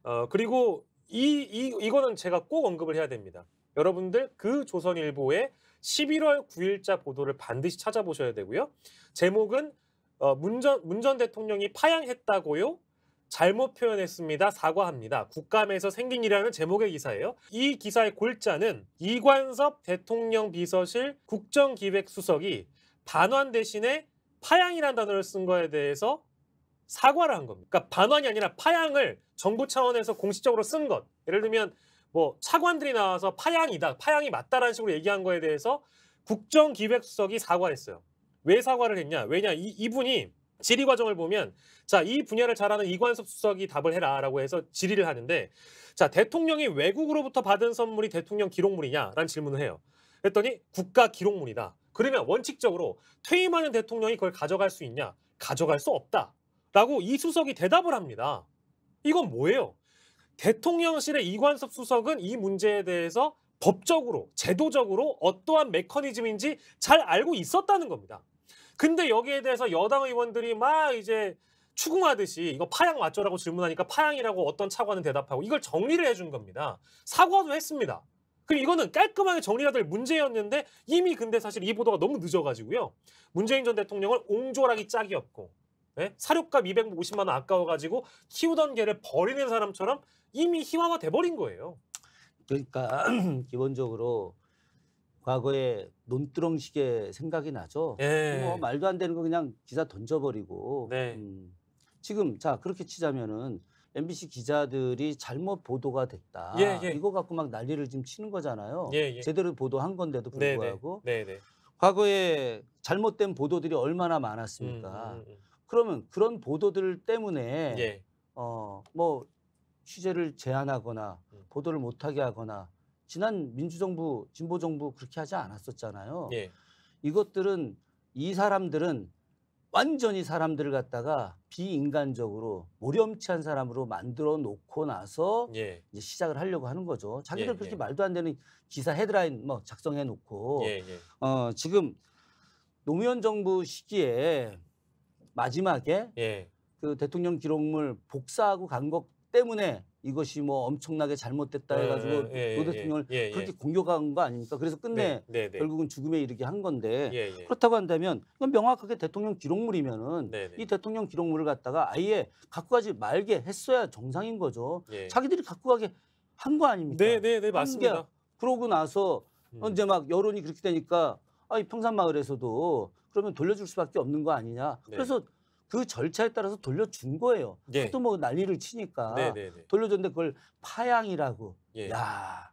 어, 그리고 이, 이 이거는 제가 꼭 언급을 해야 됩니다. 여러분들 그 조선일보의 11월 9일자 보도를 반드시 찾아보셔야 되고요. 제목은 어, 문전, 문전 대통령이 파양했다고요? 잘못 표현했습니다. 사과합니다. 국감에서 생긴 일이라는 제목의 기사예요. 이 기사의 골자는 이관섭 대통령 비서실 국정기획수석이 반환 대신에 파양이라는 단어를 쓴 거에 대해서 사과를 한 겁니다. 그러니까 반환이 아니라 파양을 정부 차원에서 공식적으로 쓴 것. 예를 들면 뭐 차관들이 나와서 파양이다, 파양이 맞다라는 식으로 얘기한 거에 대해서 국정기획수석이 사과했어요. 왜 사과를 했냐? 왜냐 이, 이분이 질의 과정을 보면 자, 이 분야를 잘하는 이관섭 수석이 답을 해라라고 해서 질의를 하는데 자, 대통령이 외국으로부터 받은 선물이 대통령 기록물이냐라는 질문을 해요. 그랬더니 국가 기록물이다. 그러면 원칙적으로 퇴임하는 대통령이 그걸 가져갈 수 있냐? 가져갈 수 없다. 라고 이 수석이 대답을 합니다. 이건 뭐예요? 대통령실의 이관섭 수석은 이 문제에 대해서 법적으로, 제도적으로 어떠한 메커니즘인지 잘 알고 있었다는 겁니다. 근데 여기에 대해서 여당 의원들이 막 이제 추궁하듯이 이거 파양 맞죠라고 질문하니까 파양이라고 어떤 차관은 대답하고 이걸 정리를 해준 겁니다. 사과도 했습니다. 그럼 이거는 깔끔하게 정리가 될 문제였는데 이미 근데 사실 이 보도가 너무 늦어가지고요. 문재인 전 대통령을 옹졸하기 짝이 없고 네? 사료가 250만 원 아까워가지고 키우던 개를 버리는 사람처럼 이미 희화화 돼버린 거예요. 그러니까 기본적으로 과거에 논두렁식의 생각이 나죠. 예. 뭐 말도 안 되는 거 그냥 기사 던져버리고. 네. 음, 지금 자 그렇게 치자면은 MBC 기자들이 잘못 보도가 됐다. 예, 예. 이거 갖고 막 난리를 지금 치는 거잖아요. 예, 예. 제대로 보도한 건데도 네, 네. 불구하고 네, 네. 과거에 잘못된 보도들이 얼마나 많았습니까? 음, 음, 음. 그러면 그런 보도들 때문에 예. 어뭐 취재를 제한하거나 음. 보도를 못하게 하거나 지난 민주정부 진보정부 그렇게 하지 않았었잖아요. 예. 이것들은 이 사람들은 완전히 사람들을 갖다가 비인간적으로 모렴치한 사람으로 만들어 놓고 나서 예. 이제 시작을 하려고 하는 거죠. 자기들 예, 그렇게 예. 말도 안 되는 기사 헤드라인 뭐 작성해 놓고 예, 예. 어, 지금 노무현 정부 시기에 마지막에 예. 그 대통령 기록물 복사하고 간것 때문에 이것이 뭐 엄청나게 잘못됐다 해가지고 어, 예, 예, 예. 노 대통령을 예, 그렇게 공격한 거 아닙니까? 그래서 끝내 네, 네, 네. 결국은 죽음에 이르게 한 건데 그렇다고 한다면 이건 명확하게 대통령 기록물이면은 이 대통령 기록물을 갖다가 아예 갖고 가지 말게 했어야 정상인 거죠. 자기들이 갖고 가게 한 거 아닙니까? 네, 네, 네 맞습니다. 그러고 나서 음. 언제 막 여론이 그렇게 되니까 아이 평산마을에서도 그러면 돌려줄 수밖에 없는 거 아니냐. 그래서 그 절차에 따라서 돌려준 거예요. 예. 하도 뭐 난리를 치니까 네네네. 돌려줬는데 그걸 파양이라고. 예. 야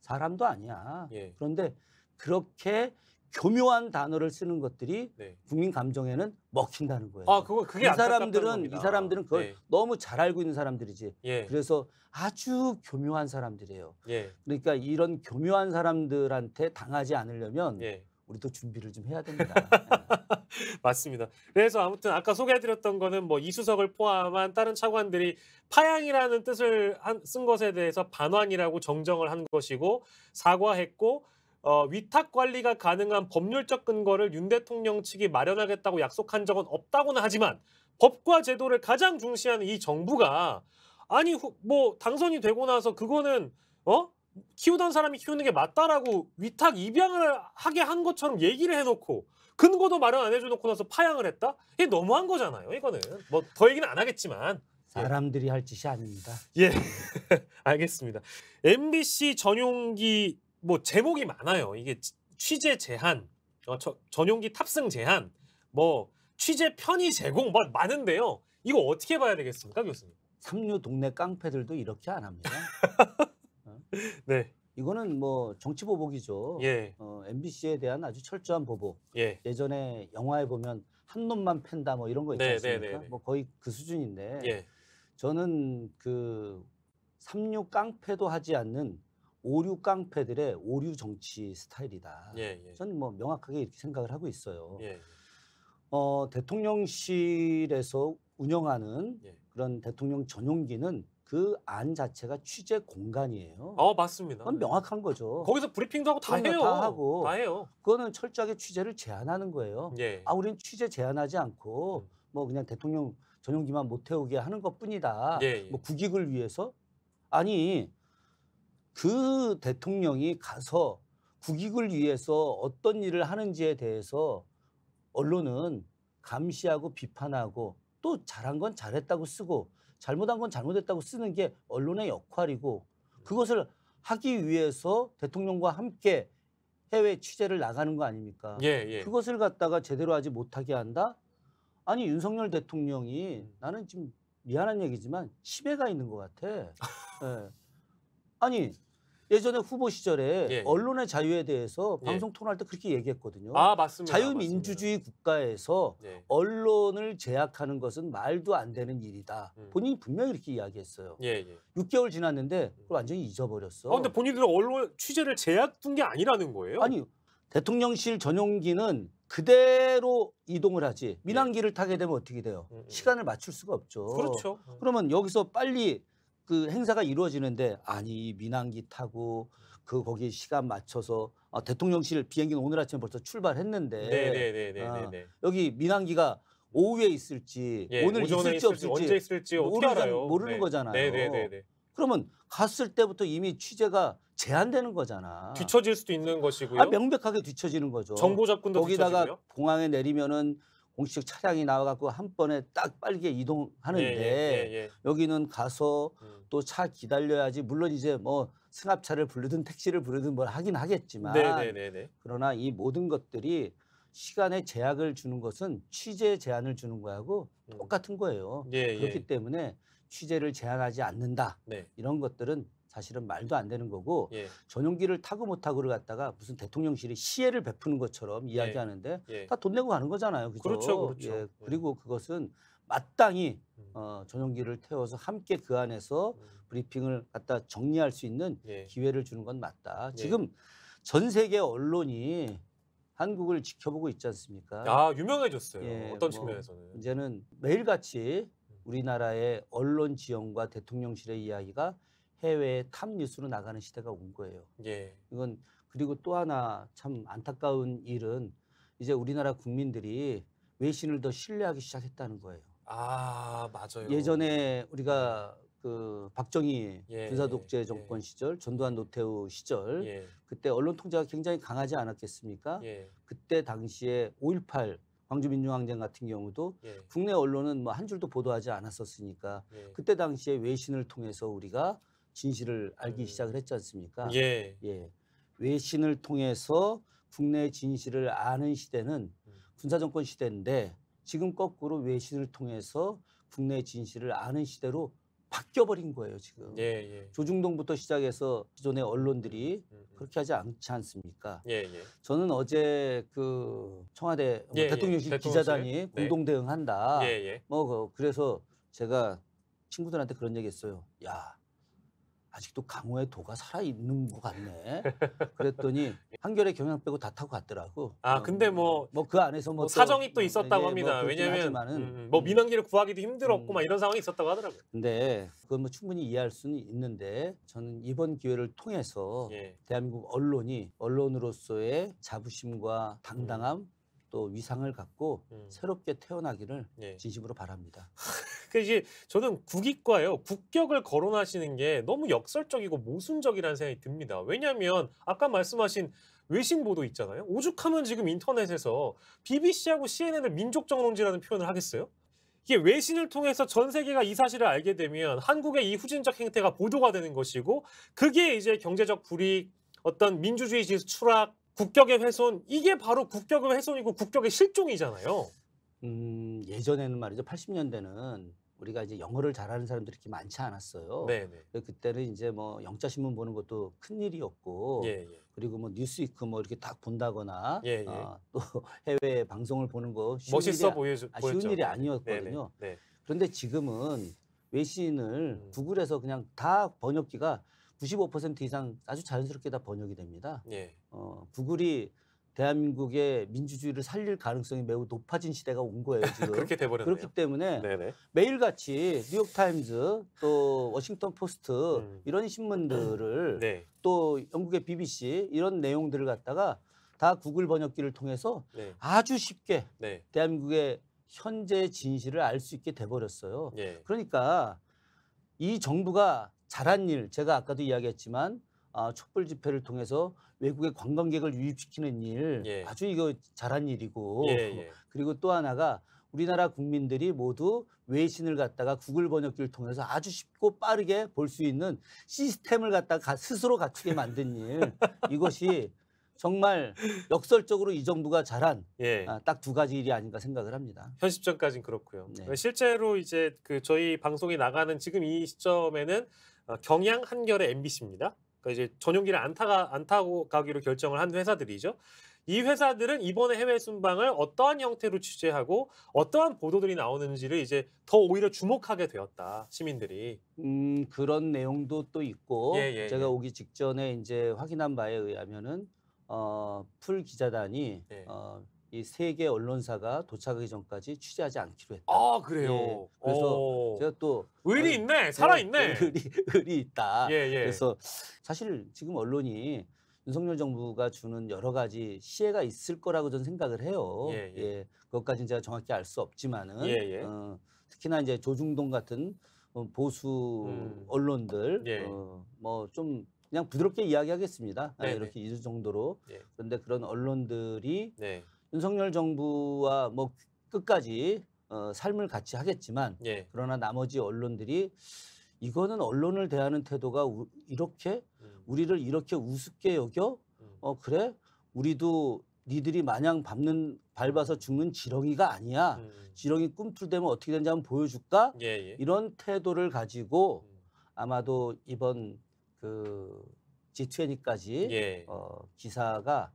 사람도 아니야. 예. 그런데 그렇게 교묘한 단어를 쓰는 것들이 네. 국민 감정에는 먹힌다는 거예요. 아, 그거 그게 이 사람들은 이 사람들은 그걸 네. 너무 잘 알고 있는 사람들이지. 예. 그래서 아주 교묘한 사람들이에요. 예. 그러니까 이런 교묘한 사람들한테 당하지 않으려면 예. 우리도 준비를 좀 해야 됩니다. 맞습니다. 그래서 아무튼 아까 소개해드렸던 거는 뭐 이수석을 포함한 다른 차관들이 파양이라는 뜻을 한, 쓴 것에 대해서 반환이라고 정정을 한 것이고 사과했고 어, 위탁 관리가 가능한 법률적 근거를 윤 대통령 측이 마련하겠다고 약속한 적은 없다고는 하지만 법과 제도를 가장 중시하는 이 정부가 아니 뭐 당선이 되고 나서 그거는 어 키우던 사람이 키우는 게 맞다라고 위탁 입양을 하게 한 것처럼 얘기를 해놓고 근거도 마련 안 해줘놓고 나서 파양을 했다? 이게 너무한 거잖아요. 이거는 뭐 더 얘기는 안 하겠지만 예. 사람들이 예. 할 짓이 아닙니다. 예, 알겠습니다. MBC 전용기 뭐 제목이 많아요. 이게 취재 제한, 어, 저, 전용기 탑승 제한, 뭐 취재 편의 제공 막 많은데요. 이거 어떻게 봐야 되겠습니까, 교수님? 삼류 동네 깡패들도 이렇게 안 합니다. 네. 이거는 뭐 정치 보복이죠. 예. 어, MBC에 대한 아주 철저한 보복. 예. 예전에 영화에 보면 한 놈만 팬다 뭐 이런 거 있지 네, 네, 네, 않습니까? 네, 뭐 거의 그 수준인데 예. 저는 그 삼류 깡패도 하지 않는 오류 깡패들의 오류 정치 스타일이다. 예, 예. 저는 뭐 명확하게 이렇게 생각을 하고 있어요. 예, 어, 대통령실에서 운영하는 그런 대통령 전용기는 그안 자체가 취재 공간이에요. 어 맞습니다. 그건 명확한 거죠. 거기서 브리핑도 하고 다 해요. 다 하고 다 해요. 그거는 철저하게 취재를 제한하는 거예요. 예. 아 우리는 취재 제한하지 않고 음. 뭐 그냥 대통령 전용기만 못 태우게 하는 것뿐이다. 예, 예. 뭐 국익을 위해서 아니 그 대통령이 가서 국익을 위해서 어떤 일을 하는지에 대해서 언론은 감시하고 비판하고 또 잘한 건 잘했다고 쓰고 잘못한 건 잘못했다고 쓰는 게 언론의 역할이고 그것을 하기 위해서 대통령과 함께 해외 취재를 나가는 거 아닙니까? 예, 예. 그것을 갖다가 제대로 하지 못하게 한다? 아니 윤석열 대통령이 나는 지금 미안한 얘기지만 심해가 있는 것 같아. 예. 아니 예전에 후보 시절에 예. 언론의 자유에 대해서 예. 방송 토론할 때 그렇게 얘기했거든요. 아 맞습니다. 자유민주주의 맞습니다. 국가에서 예. 언론을 제약하는 것은 말도 안 되는 일이다. 음. 본인이 분명히 이렇게 이야기했어요. 예, 예. 6개월 지났는데 그걸 완전히 잊어버렸어. 그런데 아, 본인들은 언론 취재를 제약둔 게 아니라는 거예요? 아니 요 대통령실 전용기는 그대로 이동을 하지 예. 민항기를 타게 되면 어떻게 돼요? 음, 음. 시간을 맞출 수가 없죠. 그렇죠. 그러면 여기서 빨리 그 행사가 이루어지는데 아니 민항기 타고 그 거기 시간 맞춰서 아, 대통령실 비행기는 오늘 아침에 벌써 출발했는데 네네네네 아, 여기 민항기가 오후에 있을지 예, 오늘 있을지, 있을지 없을지 언제 있을지 모르는 네. 거잖아요. 네네네 그러면 갔을 때부터 이미 취재가 제한되는 거잖아. 뒤처질 수도 있는 것이고요. 아, 명백하게 뒤처지는 거죠. 정보 접근도 거기다가 뒤처지고요? 공항에 내리면은 공식 차량이 나와갖고 한 번에 딱 빠르게 이동하는데 예, 예, 예, 예. 여기는 가서 음. 또차 기다려야지 물론 이제 뭐 승합차를 부르든 택시를 부르든 뭘 하긴 하겠지만 네, 네, 네, 네. 그러나 이 모든 것들이 시간에 제약을 주는 것은 취재 제한을 주는 거하고 음. 똑같은 거예요. 예, 예. 그렇기 때문에 취재를 제한하지 않는다 네. 이런 것들은 사실은 말도 안 되는 거고 예. 전용기를 타고 못 타고를 갖다가 무슨 대통령실이 시혜를 베푸는 것처럼 예. 이야기하는데 예. 예. 다돈 내고 가는 거잖아요. 그죠? 그렇죠, 그렇죠. 예. 예. 그리고 그것은 마땅히 음. 어, 전용기를 태워서 함께 그 안에서 음. 브리핑을 갖다 정리할 수 있는 예. 기회를 주는 건 맞다. 지금 전 세계 언론이 한국을 지켜보고 있지 않습니까? 아 유명해졌어요. 예, 어떤 뭐 측면에서는 이제는 매일같이 음. 우리나라의 언론 지형과 대통령실의 이야기가 해외 탑 뉴스로 나가는 시대가 온 거예요. 예. 이건 그리고 또 하나 참 안타까운 일은 이제 우리나라 국민들이 외신을 더 신뢰하기 시작했다는 거예요. 아 맞아요. 예전에 우리가 그 박정희 예, 군사 독재 예, 정권 예. 시절, 전두환 노태우 시절 예. 그때 언론 통제가 굉장히 강하지 않았겠습니까? 예. 그때 당시에 5.18 광주민주항쟁 같은 경우도 예. 국내 언론은 뭐 한 줄도 보도하지 않았었으니까 그때 당시에 외신을 통해서 우리가 진실을 알기 음. 시작을 했지 않습니까? 예. 예. 외신을 통해서 국내 진실을 아는 시대는 음. 군사정권 시대인데 지금 거꾸로 외신을 통해서 국내 진실을 아는 시대로 바뀌어버린 거예요 지금. 예, 예. 조중동부터 시작해서 기존의 언론들이 음, 음. 그렇게 하지 않지 않습니까? 예, 예. 저는 어제 그 청와대 뭐 예, 예. 대통령실 예. 기자단이 네. 공동 대응한다. 예, 예. 뭐 그, 그래서 제가 친구들한테 그런 얘기했어요. 야 아직도 강호의 도가 살아있는 것 같네. 그랬더니 한결의 경향 빼고 다 타고 갔더라고. 아, 어, 근데 뭐. 뭐 그 안에서 뭐. 뭐 사정이 또, 또 예, 있었다고 예, 합니다. 뭐왜냐하면만은 음, 음 뭐민항기를 음. 구하기도 힘들었고 음, 막 이런 상황이 있었다고 하더라고요. 근데 그건 뭐 충분히 이해할 수는 있는데 저는 이번 기회를 통해서 예. 대한민국 언론이 언론으로서의 자부심과 당당함 음. 또 위상을 갖고 음. 새롭게 태어나기를 예. 진심으로 바랍니다. 그러니까 이제 저는 국익과요 국격을 거론하시는 게 너무 역설적이고 모순적이라는 생각이 듭니다. 왜냐하면 아까 말씀하신 외신 보도 있잖아요. 오죽하면 지금 인터넷에서 BBC하고 CNN을 민족정론지라는 표현을 하겠어요? 이게 외신을 통해서 전 세계가 이 사실을 알게 되면 한국의 이 후진적 행태가 보도가 되는 것이고 그게 이제 경제적 불이익, 어떤 민주주의 지수 추락, 국격의 훼손 이게 바로 국격의 훼손이고 국격의 실종이잖아요. 음, 예전에는 말이죠. 80년대는 우리가 이제 영어를 잘하는 사람들이 이렇게 많지 않았어요. 네네. 그 그때는 이제 뭐 영자 신문 보는 것도 큰 일이었고, 예, 예. 그리고 뭐 뉴스위크 뭐 이렇게 딱 본다거나, 예, 예. 어, 또 해외 방송을 보는 거 쉬운 멋있어 일이, 보여 아, 쉬운 일이 네, 네. 아니었거든요. 네, 네 그런데 지금은 외신을 음. 구글에서 그냥 다 번역기가 95% 이상 아주 자연스럽게 다 번역이 됩니다. 예. 어, 구글이 대한민국의 민주주의를 살릴 가능성이 매우 높아진 시대가 온 거예요 지금. 그렇게 돼버렸네요. 그렇기 때문에 네네. 매일같이 뉴욕타임즈 또 워싱턴 포스트 음. 이런 신문들을 네. 또 영국의 BBC 이런 내용들을 갖다가 다 구글 번역기를 통해서 네. 아주 쉽게 네. 대한민국의 현재 진실을 알 수 있게 돼버렸어요. 예. 그러니까 이 정부가 잘한 일 제가 아까도 이야기했지만 아, 촛불 집회를 통해서 외국의 관광객을 유입시키는 일 예. 아주 이거 잘한 일이고 예, 예, 그리고 또 하나가 우리나라 국민들이 모두 외신을 갖다가 구글 번역기를 통해서 아주 쉽고 빠르게 볼 수 있는 시스템을 갖다가 스스로 갖추게 만든 일 이것이 정말 역설적으로 이 정부가 잘한 예. 아, 딱두 가지 일이 아닌가 생각을 합니다. 현실적까지는 그렇고요. 네. 실제로 이제 그 저희 방송이 나가는 지금 이 시점에는 어, 경향 한결의 MBC입니다. 그러니까 이제 전용기를 안, 타가, 안 타고 가기로 결정을 한 회사들이죠. 이 회사들은 이번에 해외 순방을 어떠한 형태로 취재하고 어떠한 보도들이 나오는지를 이제 더 오히려 주목하게 되었다 시민들이. 음 그런 내용도 또 있고 예, 예, 제가 예. 오기 직전에 이제 확인한 바에 의하면은 어, 풀 기자단이 예. 어, 이세개 언론사가 도착하기 전까지 취재하지 않기로 했다. 아 그래요. 예, 그래서 오. 제가 또 의리 아, 있네, 네, 살아 있네. 네, 의리 의리 있다. 예, 예. 그래서 사실 지금 언론이 윤석열 정부가 주는 여러 가지 시혜가 있을 거라고 저는 생각을 해요. 예, 예. 예 그것까지는 제가 정확히 알 수 없지만은 예, 예, 어, 특히나 이제 조중동 같은 어, 보수 음. 언론들 예. 어, 뭐좀 그냥 부드럽게 이야기하겠습니다. 아, 네, 아, 이렇게 네. 이 정도로. 네. 그런데 그런 언론들이 네. 윤석열 정부와 뭐 끝까지 어, 삶을 같이 하겠지만 예. 그러나 나머지 언론들이 이거는 언론을 대하는 태도가 우, 이렇게 음. 우리를 이렇게 우습게 여겨 음. 어 그래 우리도 니들이 마냥 밟는 밟아서 죽는 지렁이가 아니야 음. 음. 지렁이 꿈틀대면 어떻게 되는지 한번 보여줄까 예, 예. 이런 태도를 가지고 음. 아마도 이번 그 G20까지 예. 어, 기사가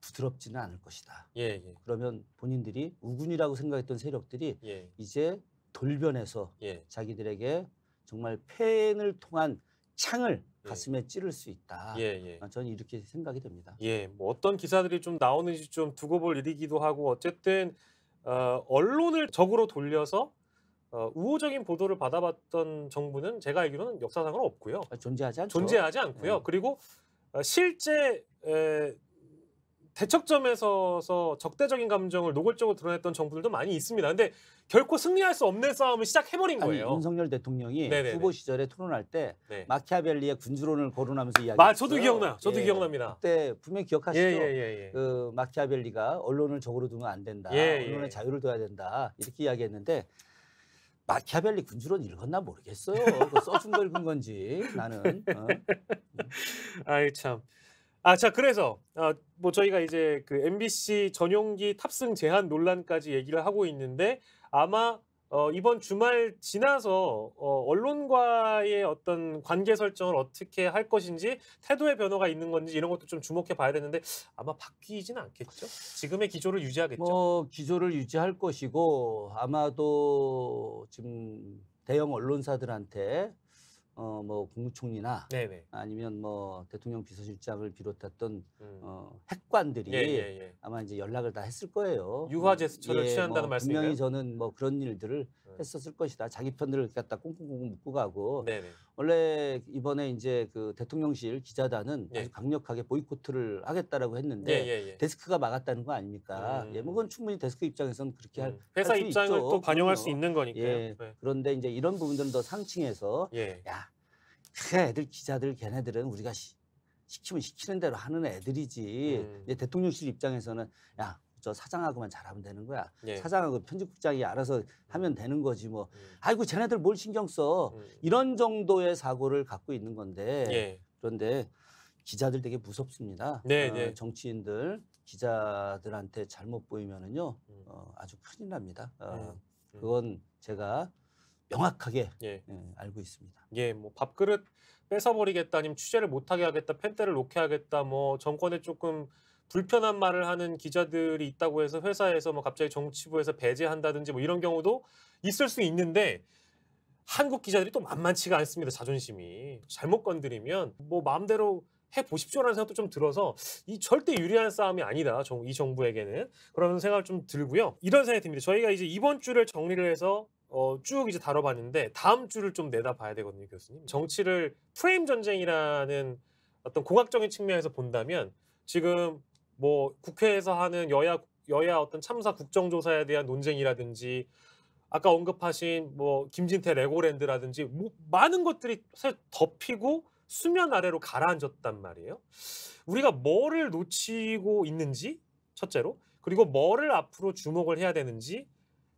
부드럽지는 않을 것이다. 예, 예. 그러면 본인들이 우군이라고 생각했던 세력들이 예. 이제 돌변해서 예. 자기들에게 정말 펜을 통한 창을 예. 가슴에 찌를 수 있다. 예, 예. 아, 저는 이렇게 생각이 됩니다. 예, 뭐 어떤 기사들이 좀 나오는지 좀 두고 볼 일이기도 하고 어쨌든 어, 언론을 적으로 돌려서 어, 우호적인 보도를 받아봤던 정부는 제가 알기로는 역사상은 없고요. 아, 존재하지 않죠. 존재하지 않고요. 네. 그리고 어, 실제 에, 대척점에서서 적대적인 감정을 노골적으로 드러냈던 정부들도 많이 있습니다. 근데 결코 승리할 수 없는 싸움을 시작해버린 거예요. 윤석열 대통령이 네네네. 후보 시절에 토론할 때 네. 마키아벨리의 군주론을 거론하면서 이야기. 마, 저도 기억나요. 저도 예, 기억납니다. 그때 분명 히 기억하시죠. 예 예, 예, 예, 그 마키아벨리가 언론을 적으로 두면 안 된다. 예, 언론의 자유를 둬야 된다. 이렇게 이야기했는데 마키아벨리 군주론 읽었나 모르겠어요. 써준 걸 읽은 건지 나는. 어. 아이 참. 아, 자, 그래서 아, 뭐 저희가 이제 그 MBC 전용기 탑승 제한 논란까지 얘기를 하고 있는데 아마 어, 이번 주말 지나서 어, 언론과의 어떤 관계 설정을 어떻게 할 것인지 태도의 변화가 있는 건지 이런 것도 좀 주목해 봐야 되는데 아마 바뀌지는 않겠죠. 지금의 기조를 유지하겠죠. 뭐 기조를 유지할 것이고 아마도 지금 대형 언론사들한테 어, 뭐 국무총리나 네네. 아니면 뭐 대통령 비서실장을 비롯했던 음. 어, 핵관들이 예, 예, 예. 아마 이제 연락을 다 했을 거예요. 유화 제스처를 예, 취한다는 뭐 말씀이요 분명히 저는 뭐 그런 일들을 네. 했었을 것이다. 자기 편들을 갖다 꽁꽁꽁 묶고 가고 네네. 네. 원래 이번에 이제 그 대통령실 기자단은 예. 아주 강력하게 보이콧을 하겠다라고 했는데 예, 예, 예. 데스크가 막았다는 거 아닙니까? 음. 예, 뭐 그건 충분히 데스크 입장에서는 그렇게 할 음. 회사 할 입장을 있죠. 또 반영할 그럼요. 수 있는 거니까 예. 네. 그런데 이제 이런 부분들은 더 상층에서 예. 야, 그 애들 기자들 걔네들은 우리가 시, 키면 시키는 대로 하는 애들이지. 음. 이제 대통령실 입장에서는 야저 사장하고만 잘하면 되는 거야. 예. 사장하고 편집국장이 알아서 하면 되는 거지 뭐. 음. 아이고 쟤네들 뭘 신경 써. 음. 이런 정도의 사고를 갖고 있는 건데. 예. 그런데 기자들 되게 무섭습니다. 네, 어, 네. 정치인들 기자들한테 잘못 보이면은요 음. 어, 아주 큰일 납니다. 어, 음, 음. 그건 제가 명확하게 예. 예, 알고 있습니다. 예, 뭐 밥그릇 뺏어버리겠다, 아니면 취재를 못하게 하겠다, 펜대를 놓게 하겠다, 뭐 정권에 조금 불편한 말을 하는 기자들이 있다고 해서 회사에서 뭐 갑자기 정치부에서 배제한다든지 뭐 이런 경우도 있을 수 있는데 한국 기자들이 또 만만치가 않습니다. 자존심이 잘못 건드리면 뭐 마음대로 해 보십시오라는 생각도 좀 들어서 이 절대 유리한 싸움이 아니다. 이 정부에게는 그런 생각을 좀 들고요. 이런 생각이 듭니다. 저희가 이제 이번 주를 정리를 해서 어, 쭉 이제 다뤄봤는데 다음 주를 좀 내다봐야 되거든요, 교수님. 정치를 프레임 전쟁이라는 어떤 공학적인 측면에서 본다면 지금 뭐 국회에서 하는 여야 여야 어떤 참사 국정조사에 대한 논쟁이라든지 아까 언급하신 뭐 김진태 레고랜드라든지 뭐 많은 것들이 사실 덮이고 수면 아래로 가라앉았단 말이에요. 우리가 뭐를 놓치고 있는지 첫째로 그리고 뭐를 앞으로 주목을 해야 되는지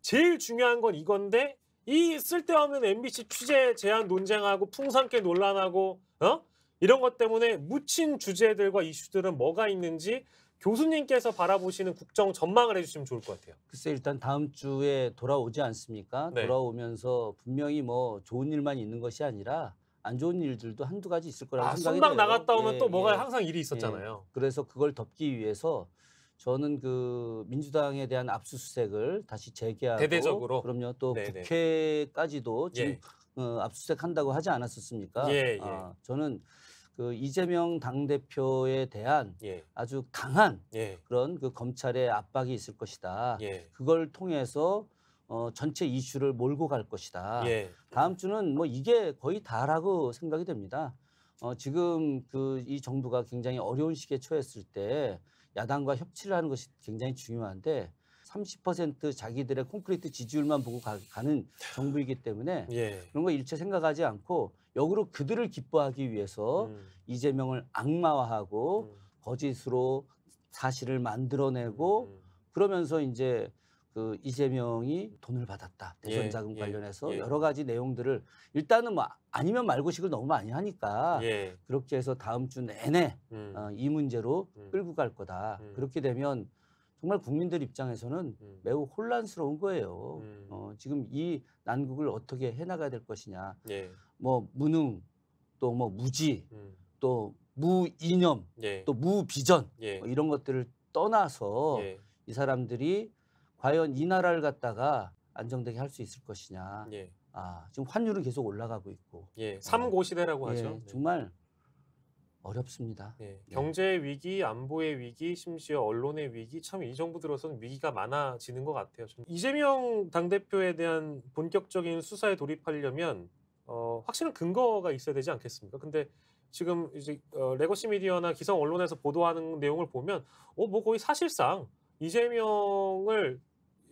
제일 중요한 건 이건데 이 쓸데없는 MBC 취재 제한 논쟁하고 풍산께 논란하고 어? 이런 것 때문에 묻힌 주제들과 이슈들은 뭐가 있는지 교수님께서 바라보시는 국정 전망을 해주시면 좋을 것 같아요. 글쎄 일단 다음 주에 돌아오지 않습니까? 네. 돌아오면서 분명히 뭐 좋은 일만 있는 것이 아니라 안 좋은 일들도 한두 가지 있을 거라고 아, 생각이 순방 나갔다 오면 예, 또 뭐가 예, 항상 일이 예. 있었잖아요. 예. 그래서 그걸 덮기 위해서 저는 그 민주당에 대한 압수수색을 다시 재개하고 대대적으로 그럼요 또 네네. 국회까지도 지금 예. 어, 압수수색 한다고 하지 않았었습니까? 예, 예. 아, 저는 그 이재명 당대표에 대한 예. 아주 강한 예. 그런 그 검찰의 압박이 있을 것이다. 예. 그걸 통해서 어, 전체 이슈를 몰고 갈 것이다. 예. 다음 주는 뭐 이게 거의 다라고 생각이 됩니다. 어, 지금 그 이 정부가 굉장히 어려운 시기에 처했을 때 야당과 협치를 하는 것이 굉장히 중요한데 30% 자기들의 콘크리트 지지율만 보고 가, 는 정부이기 때문에 예. 그런 거 일체 생각하지 않고 역으로 그들을 기뻐하기 위해서 음. 이재명을 악마화하고 음. 거짓으로 사실을 만들어내고 음, 음. 그러면서 이제 그 이재명이 돈을 받았다 대선 예, 자금 예, 관련해서 예, 여러 가지 내용들을 일단은 뭐 아니면 말고식을 너무 많이 하니까 예. 그렇게 해서 다음 주 내내 음. 어, 이 문제로 음. 끌고 갈 거다 음. 그렇게 되면 정말 국민들 입장에서는 매우 혼란스러운 거예요 어, 지금 이 난국을 어떻게 해나가야 될 것이냐 예. 뭐 무능 또 뭐 무지 음. 또 무이념 예. 또 무비전 예. 뭐 이런 것들을 떠나서 예. 이 사람들이 과연 이 나라를 갖다가 안정되게 할 수 있을 것이냐 예. 아 지금 환율은 계속 올라가고 있고 예. 삼고 시대라고 예, 하죠 네. 정말 어렵습니다. 예. 네. 경제 위기, 안보의 위기, 심지어 언론의 위기, 참 이 정부 들어서는 위기가 많아지는 것 같아요. 이재명 당대표에 대한 본격적인 수사에 돌입하려면 어, 확실한 근거가 있어야 되지 않겠습니까? 근데 지금 이제 어, 레거시 미디어나 기성 언론에서 보도하는 내용을 보면 어 뭐 거의 사실상 이재명을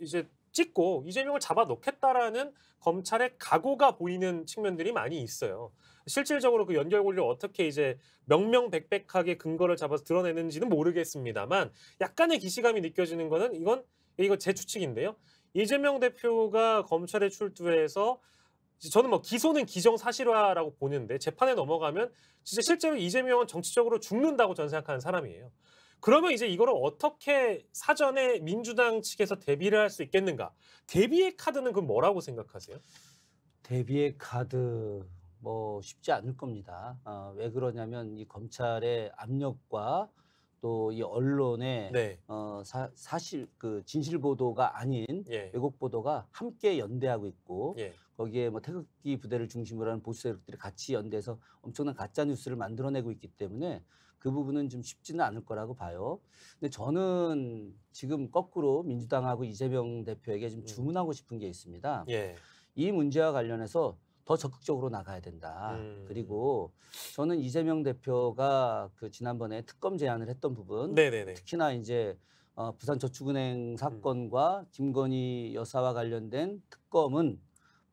이제 찍고 이재명을 잡아 놓겠다라는 검찰의 각오가 보이는 측면들이 많이 있어요. 실질적으로 그 연결 고리를 어떻게 이제 명명백백하게 근거를 잡아서 드러내는지는 모르겠습니다만 약간의 기시감이 느껴지는 거는 이건 이거 제 추측인데요. 이재명 대표가 검찰에 출두해서 저는 뭐 기소는 기정사실화라고 보는데 재판에 넘어가면 진짜 실제로 이재명은 정치적으로 죽는다고 저는 생각하는 사람이에요. 그러면 이제 이거를 어떻게 사전에 민주당 측에서 대비를 할 수 있겠는가? 대비의 카드는 그 뭐라고 생각하세요? 대비의 카드 뭐 쉽지 않을 겁니다. 어, 왜 그러냐면 이 검찰의 압력과 또 이 언론의 네. 어, 사, 실그 진실 보도가 아닌 예. 왜곡 보도가 함께 연대하고 있고 예. 거기에 뭐 태극기 부대를 중심으로 하는 보수 세력들이 같이 연대해서 엄청난 가짜 뉴스를 만들어내고 있기 때문에 그 부분은 좀 쉽지는 않을 거라고 봐요. 근데 저는 지금 거꾸로 민주당하고 이재명 대표에게 좀 음. 주문하고 싶은 게 있습니다. 예. 이 문제와 관련해서 더 적극적으로 나가야 된다. 음. 그리고 저는 이재명 대표가 그 지난번에 특검 제안을 했던 부분, 네네네. 특히나 이제 어, 부산저축은행 사건과 음. 김건희 여사와 관련된 특검은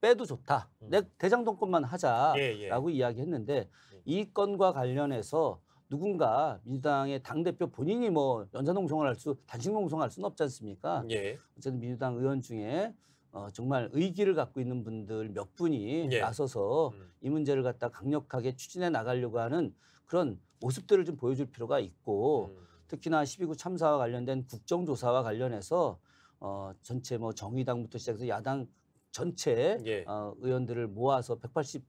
빼도 좋다. 음. 내 대장동권만 하자라고 예, 예. 이야기했는데 예. 이 건과 관련해서 누군가 민주당의 당 대표 본인이 뭐연산동성을할 수 단식 농성할 수는 없지 않습니까? 예. 어쨌든 민주당 의원 중에 어, 정말 의기를 갖고 있는 분들 몇 분이 예. 나서서 음. 이 문제를 갖다 강력하게 추진해 나가려고 하는 그런 모습들을 좀 보여줄 필요가 있고 음. 특히나 12구 참사와 관련된 국정조사와 관련해서 어, 전체 뭐 정의당부터 시작해서 야당 전체 예. 어, 의원들을 모아서 180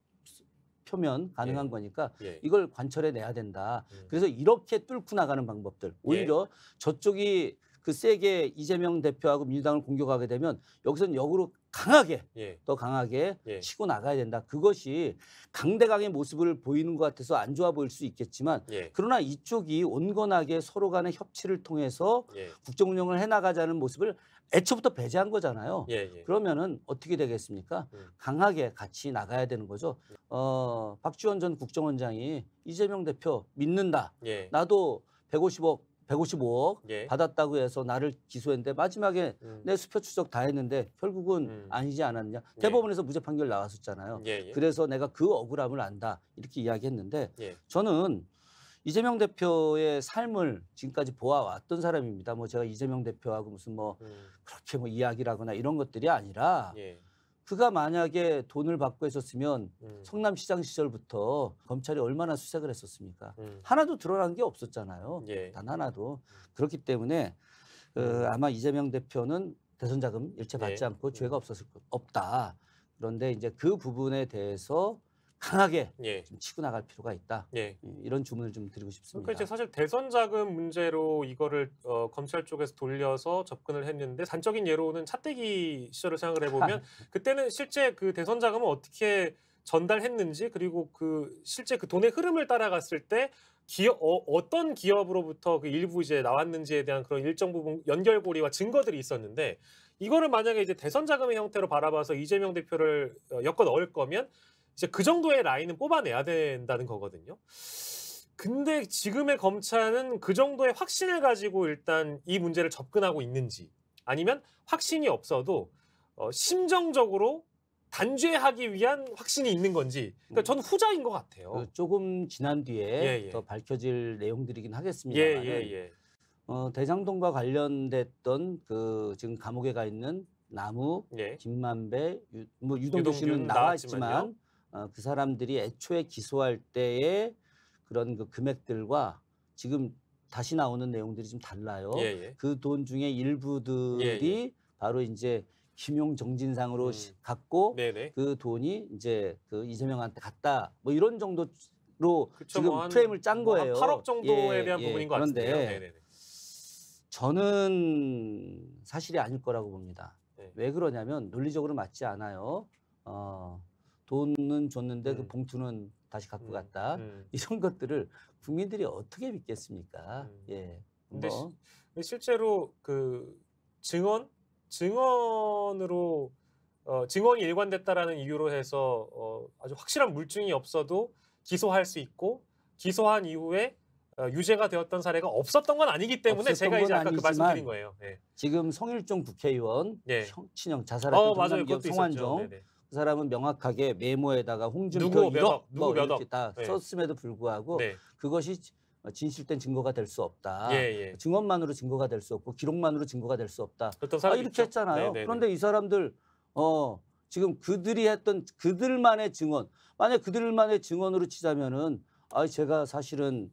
표면 가능한 예. 거니까 예. 이걸 관철해 내야 된다. 음. 그래서 이렇게 뚫고 나가는 방법들 예. 오히려 저쪽이 그 세게 이재명 대표하고 민주당을 공격하게 되면 여기서는 역으로 강하게 예. 더 강하게 예. 치고 나가야 된다. 그것이 강대강의 모습을 보이는 것 같아서 안 좋아 보일 수 있겠지만 예. 그러나 이쪽이 온건하게 서로 간의 협치를 통해서 예. 국정 운영을 해 나가자는 모습을 애초부터 배제한 거잖아요. 예, 예. 그러면은 어떻게 되겠습니까? 음. 강하게 같이 나가야 되는 거죠. 어, 박지원 전 국정원장이 이재명 대표 믿는다. 나도 150억 155억 예. 받았다고 해서 나를 기소했는데 마지막에 음. 내 수표 추적 다 했는데 결국은 음. 아니지 않았냐. 예. 대법원에서 무죄 판결 나왔었잖아요. 예예. 예. 그래서 내가 그 억울함을 안다. 이렇게 이야기했는데 예. 저는 이재명 대표의 삶을 지금까지 보아왔던 사람입니다. 뭐 제가 이재명 대표하고 무슨 뭐 음. 그렇게 뭐 이야기라거나 이런 것들이 아니라 예. 그가 만약에 돈을 받고 했었으면 음. 성남시장 시절부터 검찰이 얼마나 수색을 했었습니까? 음. 하나도 드러난 게 없었잖아요. 예. 단 하나도. 그렇기 때문에 음. 어, 아마 이재명 대표는 대선 자금 일체 받지 예. 않고 음. 죄가 없었을 없다. 그런데 이제 그 부분에 대해서 강하게 예. 좀 치고 나갈 필요가 있다. 예. 이런 주문을 좀 드리고 싶습니다. 그러니 사실 대선 자금 문제로 이거를 어, 검찰 쪽에서 돌려서 접근을 했는데 단적인 예로는 차떼기 시절을 생각을 해보면 그때는 실제 그 대선 자금을 어떻게 전달했는지 그리고 그 실제 그 돈의 흐름을 따라갔을 때 기업 어, 어, 떤 기업으로부터 그 일부 이제 나왔는지에 대한 그런 일정 부분 연결고리와 증거들이 있었는데 이거를 만약에 이제 대선 자금의 형태로 바라봐서 이재명 대표를 어, 엮어 넣을 거면 이제 그 정도의 라인은 뽑아내야 된다는 거거든요. 근데 지금의 검찰은 그 정도의 확신을 가지고 일단 이 문제를 접근하고 있는지 아니면 확신이 없어도 어, 심정적으로 단죄하기 위한 확신이 있는 건지 그러니까 전 음. 후자인 것 같아요. 그 조금 지난 뒤에 예, 예. 더 밝혀질 내용들이긴 예, 하겠습니다만 예, 예, 어, 대장동과 관련됐던 그 지금 감옥에 가 있는 나무, 예. 김만배, 유, 뭐 유동규 씨는 나와 있지만 어, 그 사람들이 애초에 기소할 때의 그런 그 금액들과 지금 다시 나오는 내용들이 좀 달라요. 예, 예. 그돈 중에 일부들이 예, 예, 바로 이제 김용 정진상으로 음. 갖고 네네. 네. 그 돈이 이제 그 이재명한테 갔다 뭐 이런 정도로 그쵸, 지금 뭐 한, 프레임을 짠뭐 거예요. 8억 정도에 예, 대한 예. 부분인 것 그런데 같은데요. 네, 네, 저는 사실이 아닐 거라고 봅니다. 네. 왜 그러냐면 논리적으로 맞지 않아요. 어, 돈은 줬는데 음. 그 네. 봉투는 다시 갖고 음. 갔다. 음. 이런 것들을 국민들이 어떻게 믿겠습니까? 음. 예. 근데 뭐. 시, 실제로 그 증언 증언으로 어, 증언이 일관됐다라는 이유로 해서 어, 아주 확실한 물증이 없어도 기소할 수 있고 기소한 이후에 어, 유죄가 되었던 사례가 없었던 건 아니기 때문에 제가 이제 아까 그 말씀드린 거예요. 예. 지금 성일종 국회의원 예. 네. 형, 친형 자살했던 어, 그 요 성환종 그 사람은 명확하게 메모에다가 홍준표 누 억, 뭐 이렇게 다 네. 썼음에도 불구하고 네. 그것이 어, 진실된 증거가 될 수 없다. 예, 예. 증언만으로 증거가 될 수 없고 기록만으로 증거가 될 수 없다. 아, 이렇게 했잖아요. 네네네. 네, 네. 그런데 이 사람들 어 지금 그들이 했던 그들만의 증언 만약 그들만의 증언으로 치자면은 아 제가 사실은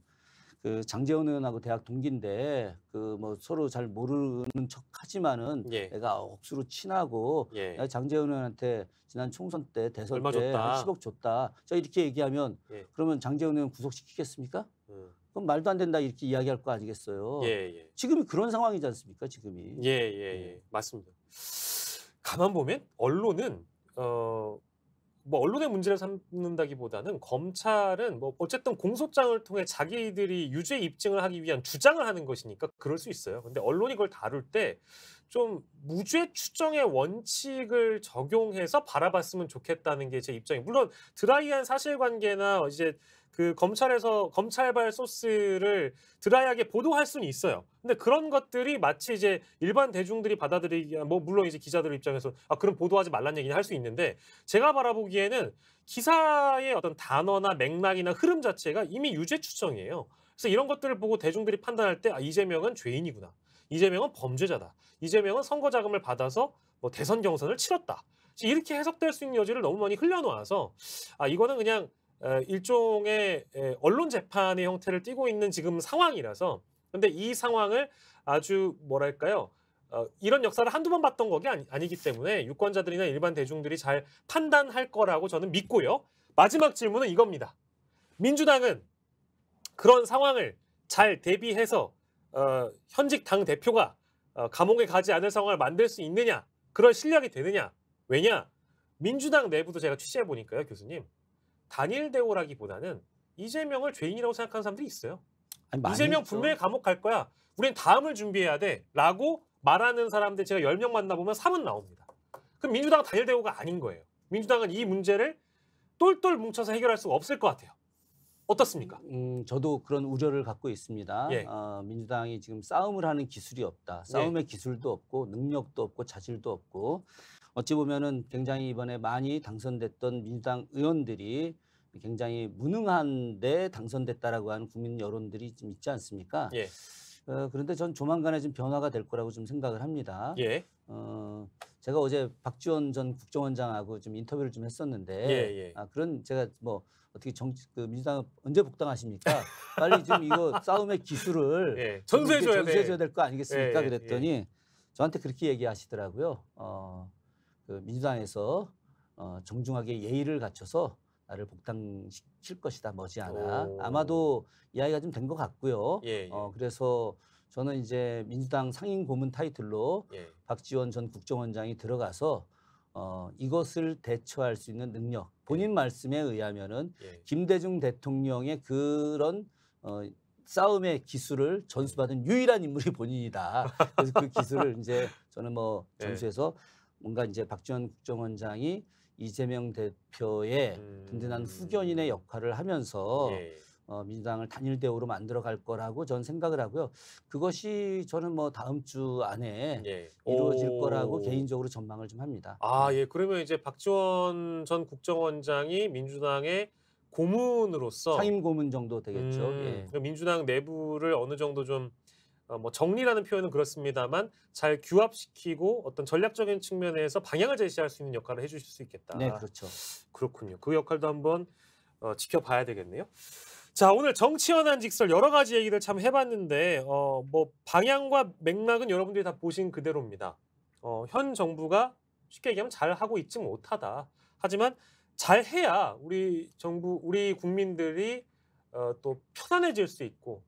그 장재원 의원하고 대학 동기인데 그 뭐 서로 잘 모르는 척 하지만은 예. 애가 억수로 친하고 예. 장재원 의원한테 지난 총선 때 대선 얼마 때 줬다. 10억 줬다. 자 이렇게 얘기하면 예. 그러면 장재원 의원 구속시키겠습니까? 음. 그럼 말도 안 된다 이렇게 이야기할 거 아니겠어요. 예, 예. 지금이 그런 상황이지 않습니까? 지금이. 예, 예, 예. 맞습니다. 가만 보면 언론은 어뭐 언론의 문제를 삼는다기보다는 검찰은 뭐 어쨌든 공소장을 통해 자기들이 유죄 입증을 하기 위한 주장을 하는 것이니까 그럴 수 있어요. 근데 언론이 그걸 다룰 때 좀 무죄 추정의 원칙을 적용해서 바라봤으면 좋겠다는 게 제 입장이 물론 드라이한 사실관계나 이제 그 검찰에서 검찰발 소스를 드라이하게 보도할 수는 있어요. 근데 그런 것들이 마치 이제 일반 대중들이 받아들이기 뭐 물론 이제 기자들 입장에서 아 그럼 보도하지 말란 얘기는 할 수 있는데 제가 바라보기에는 기사의 어떤 단어나 맥락이나 흐름 자체가 이미 유죄 추정이에요. 그래서 이런 것들을 보고 대중들이 판단할 때 아 이재명은 죄인이구나. 이재명은 범죄자다. 이재명은 선거 자금을 받아서 뭐 대선 경선을 치렀다. 이렇게 해석될 수 있는 여지를 너무 많이 흘려놓아서 아 이거는 그냥 어, 일종의 언론 재판의 형태를 띠고 있는 지금 상황이라서 근데 이 상황을 아주 뭐랄까요 어, 이런 역사를 한두 번 봤던 것이 아니, 기 때문에 유권자들이나 일반 대중들이 잘 판단할 거라고 저는 믿고요. 마지막 질문은 이겁니다. 민주당은 그런 상황을 잘 대비해서 어, 현직 당 대표가 어, 감옥에 가지 않을 상황을 만들 수 있느냐? 그런 실력이 되느냐? 왜냐? 민주당 내부도 제가 취재해 보니까요, 교수님. 단일 대우라기보다는 이재명을 죄인이라고 생각하는 사람들이 있어요. 아니, 이재명 있죠. 분명히 감옥 갈 거야. 우린 다음을 준비해야 돼라고 말하는 사람들 제가 10명 만나보면 3은 나옵니다. 그럼 민주당은 단일 대우가 아닌 거예요. 민주당은 이 문제를 똘똘 뭉쳐서 해결할 수가 없을 것 같아요. 어떻습니까? 음, 음, 저도 그런 우려를 갖고 있습니다. 예. 어, 민주당이 지금 싸움을 하는 기술이 없다. 싸움의 예. 기술도 없고 능력도 없고 자질도 없고 어찌 보면은 굉장히 이번에 많이 당선됐던 민주당 의원들이 굉장히 무능한데 당선됐다라고 하는 국민 여론들이 좀 있지 않습니까? 예. 어, 그런데 전 조만간에 좀 변화가 될 거라고 좀 생각을 합니다. 예. 어, 제가 어제 박지원 전 국정원장하고 좀 인터뷰를 좀 했었는데 예, 예. 아, 그런 제가 뭐 어떻게 정치 그 민주당 언제 복당하십니까? 빨리 좀 이거 싸움의 기술을 예. 전수해 줘야 전수해 줘야 될 거 아니겠습니까? 예, 예. 그랬더니 저한테 그렇게 얘기하시더라고요. 어, 그 민주당에서 어, 정중하게 예의를 갖춰서 나를 복당시킬 것이다 머지않아 오. 아마도 이야기가 좀 된 것 같고요. 예, 예. 어, 그래서 저는 이제 민주당 상임 고문 타이틀로 예. 박지원 전 국정원장이 들어가서 어, 이것을 대처할 수 있는 능력 본인 예. 말씀에 의하면은 예. 김대중 대통령의 그런 어, 싸움의 기술을 전수받은 예. 유일한 인물이 본인이다. 그래서 그 기술을 이제 저는 뭐 전수해서 뭔가 이제 박지원 국정원장이 이재명 대표의 음. 든든한 후견인의 역할을 하면서 예. 어, 민주당을 단일 대우로 만들어 갈 거라고 전 생각을 하고요. 그것이 저는 뭐 다음 주 안에 예. 이루어질 오. 거라고 개인적으로 전망을 좀 합니다. 아, 예. 그러면 이제 박지원 전 국정원장이 민주당의 고문으로서 상임 고문 정도 되겠죠. 음, 예. 민주당 내부를 어느 정도 좀 어, 뭐 정리라는 표현은 그렇습니다만 잘 규합시키고 어떤 전략적인 측면에서 방향을 제시할 수 있는 역할을 해주실 수 있겠다. 네, 그렇죠. 그렇군요. 그 역할도 한번 어, 지켜봐야 되겠네요. 자, 오늘 정치연한 직설 여러 가지 얘기를 참 해봤는데 어, 뭐 방향과 맥락은 여러분들이 다 보신 그대로입니다. 어, 현 정부가 쉽게 얘기하면 잘 하고 있지 못하다. 하지만 잘 해야 우리 정부, 우리 국민들이 어, 또 편안해질 수 있고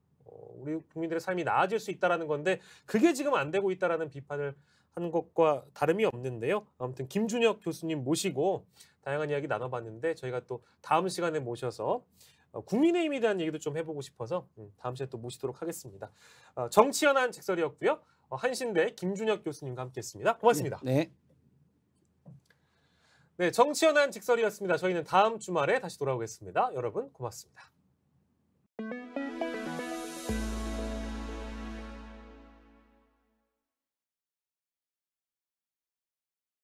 우리 국민들의 삶이 나아질 수 있다라는 건데 그게 지금 안 되고 있다라는 비판을 하는 것과 다름이 없는데요. 아무튼 김준혁 교수님 모시고 다양한 이야기 나눠봤는데 저희가 또 다음 시간에 모셔서 어, 국민의힘에 대한 얘기도 좀 해보고 싶어서 음, 다음 시간에 또 모시도록 하겠습니다. 어, 정치연한 직설이었고요 어, 한신대 김준혁 교수님과 함께했습니다. 고맙습니다. 네. 네, 네 정치연한 직설이었습니다. 저희는 다음 주말에 다시 돌아오겠습니다. 여러분 고맙습니다.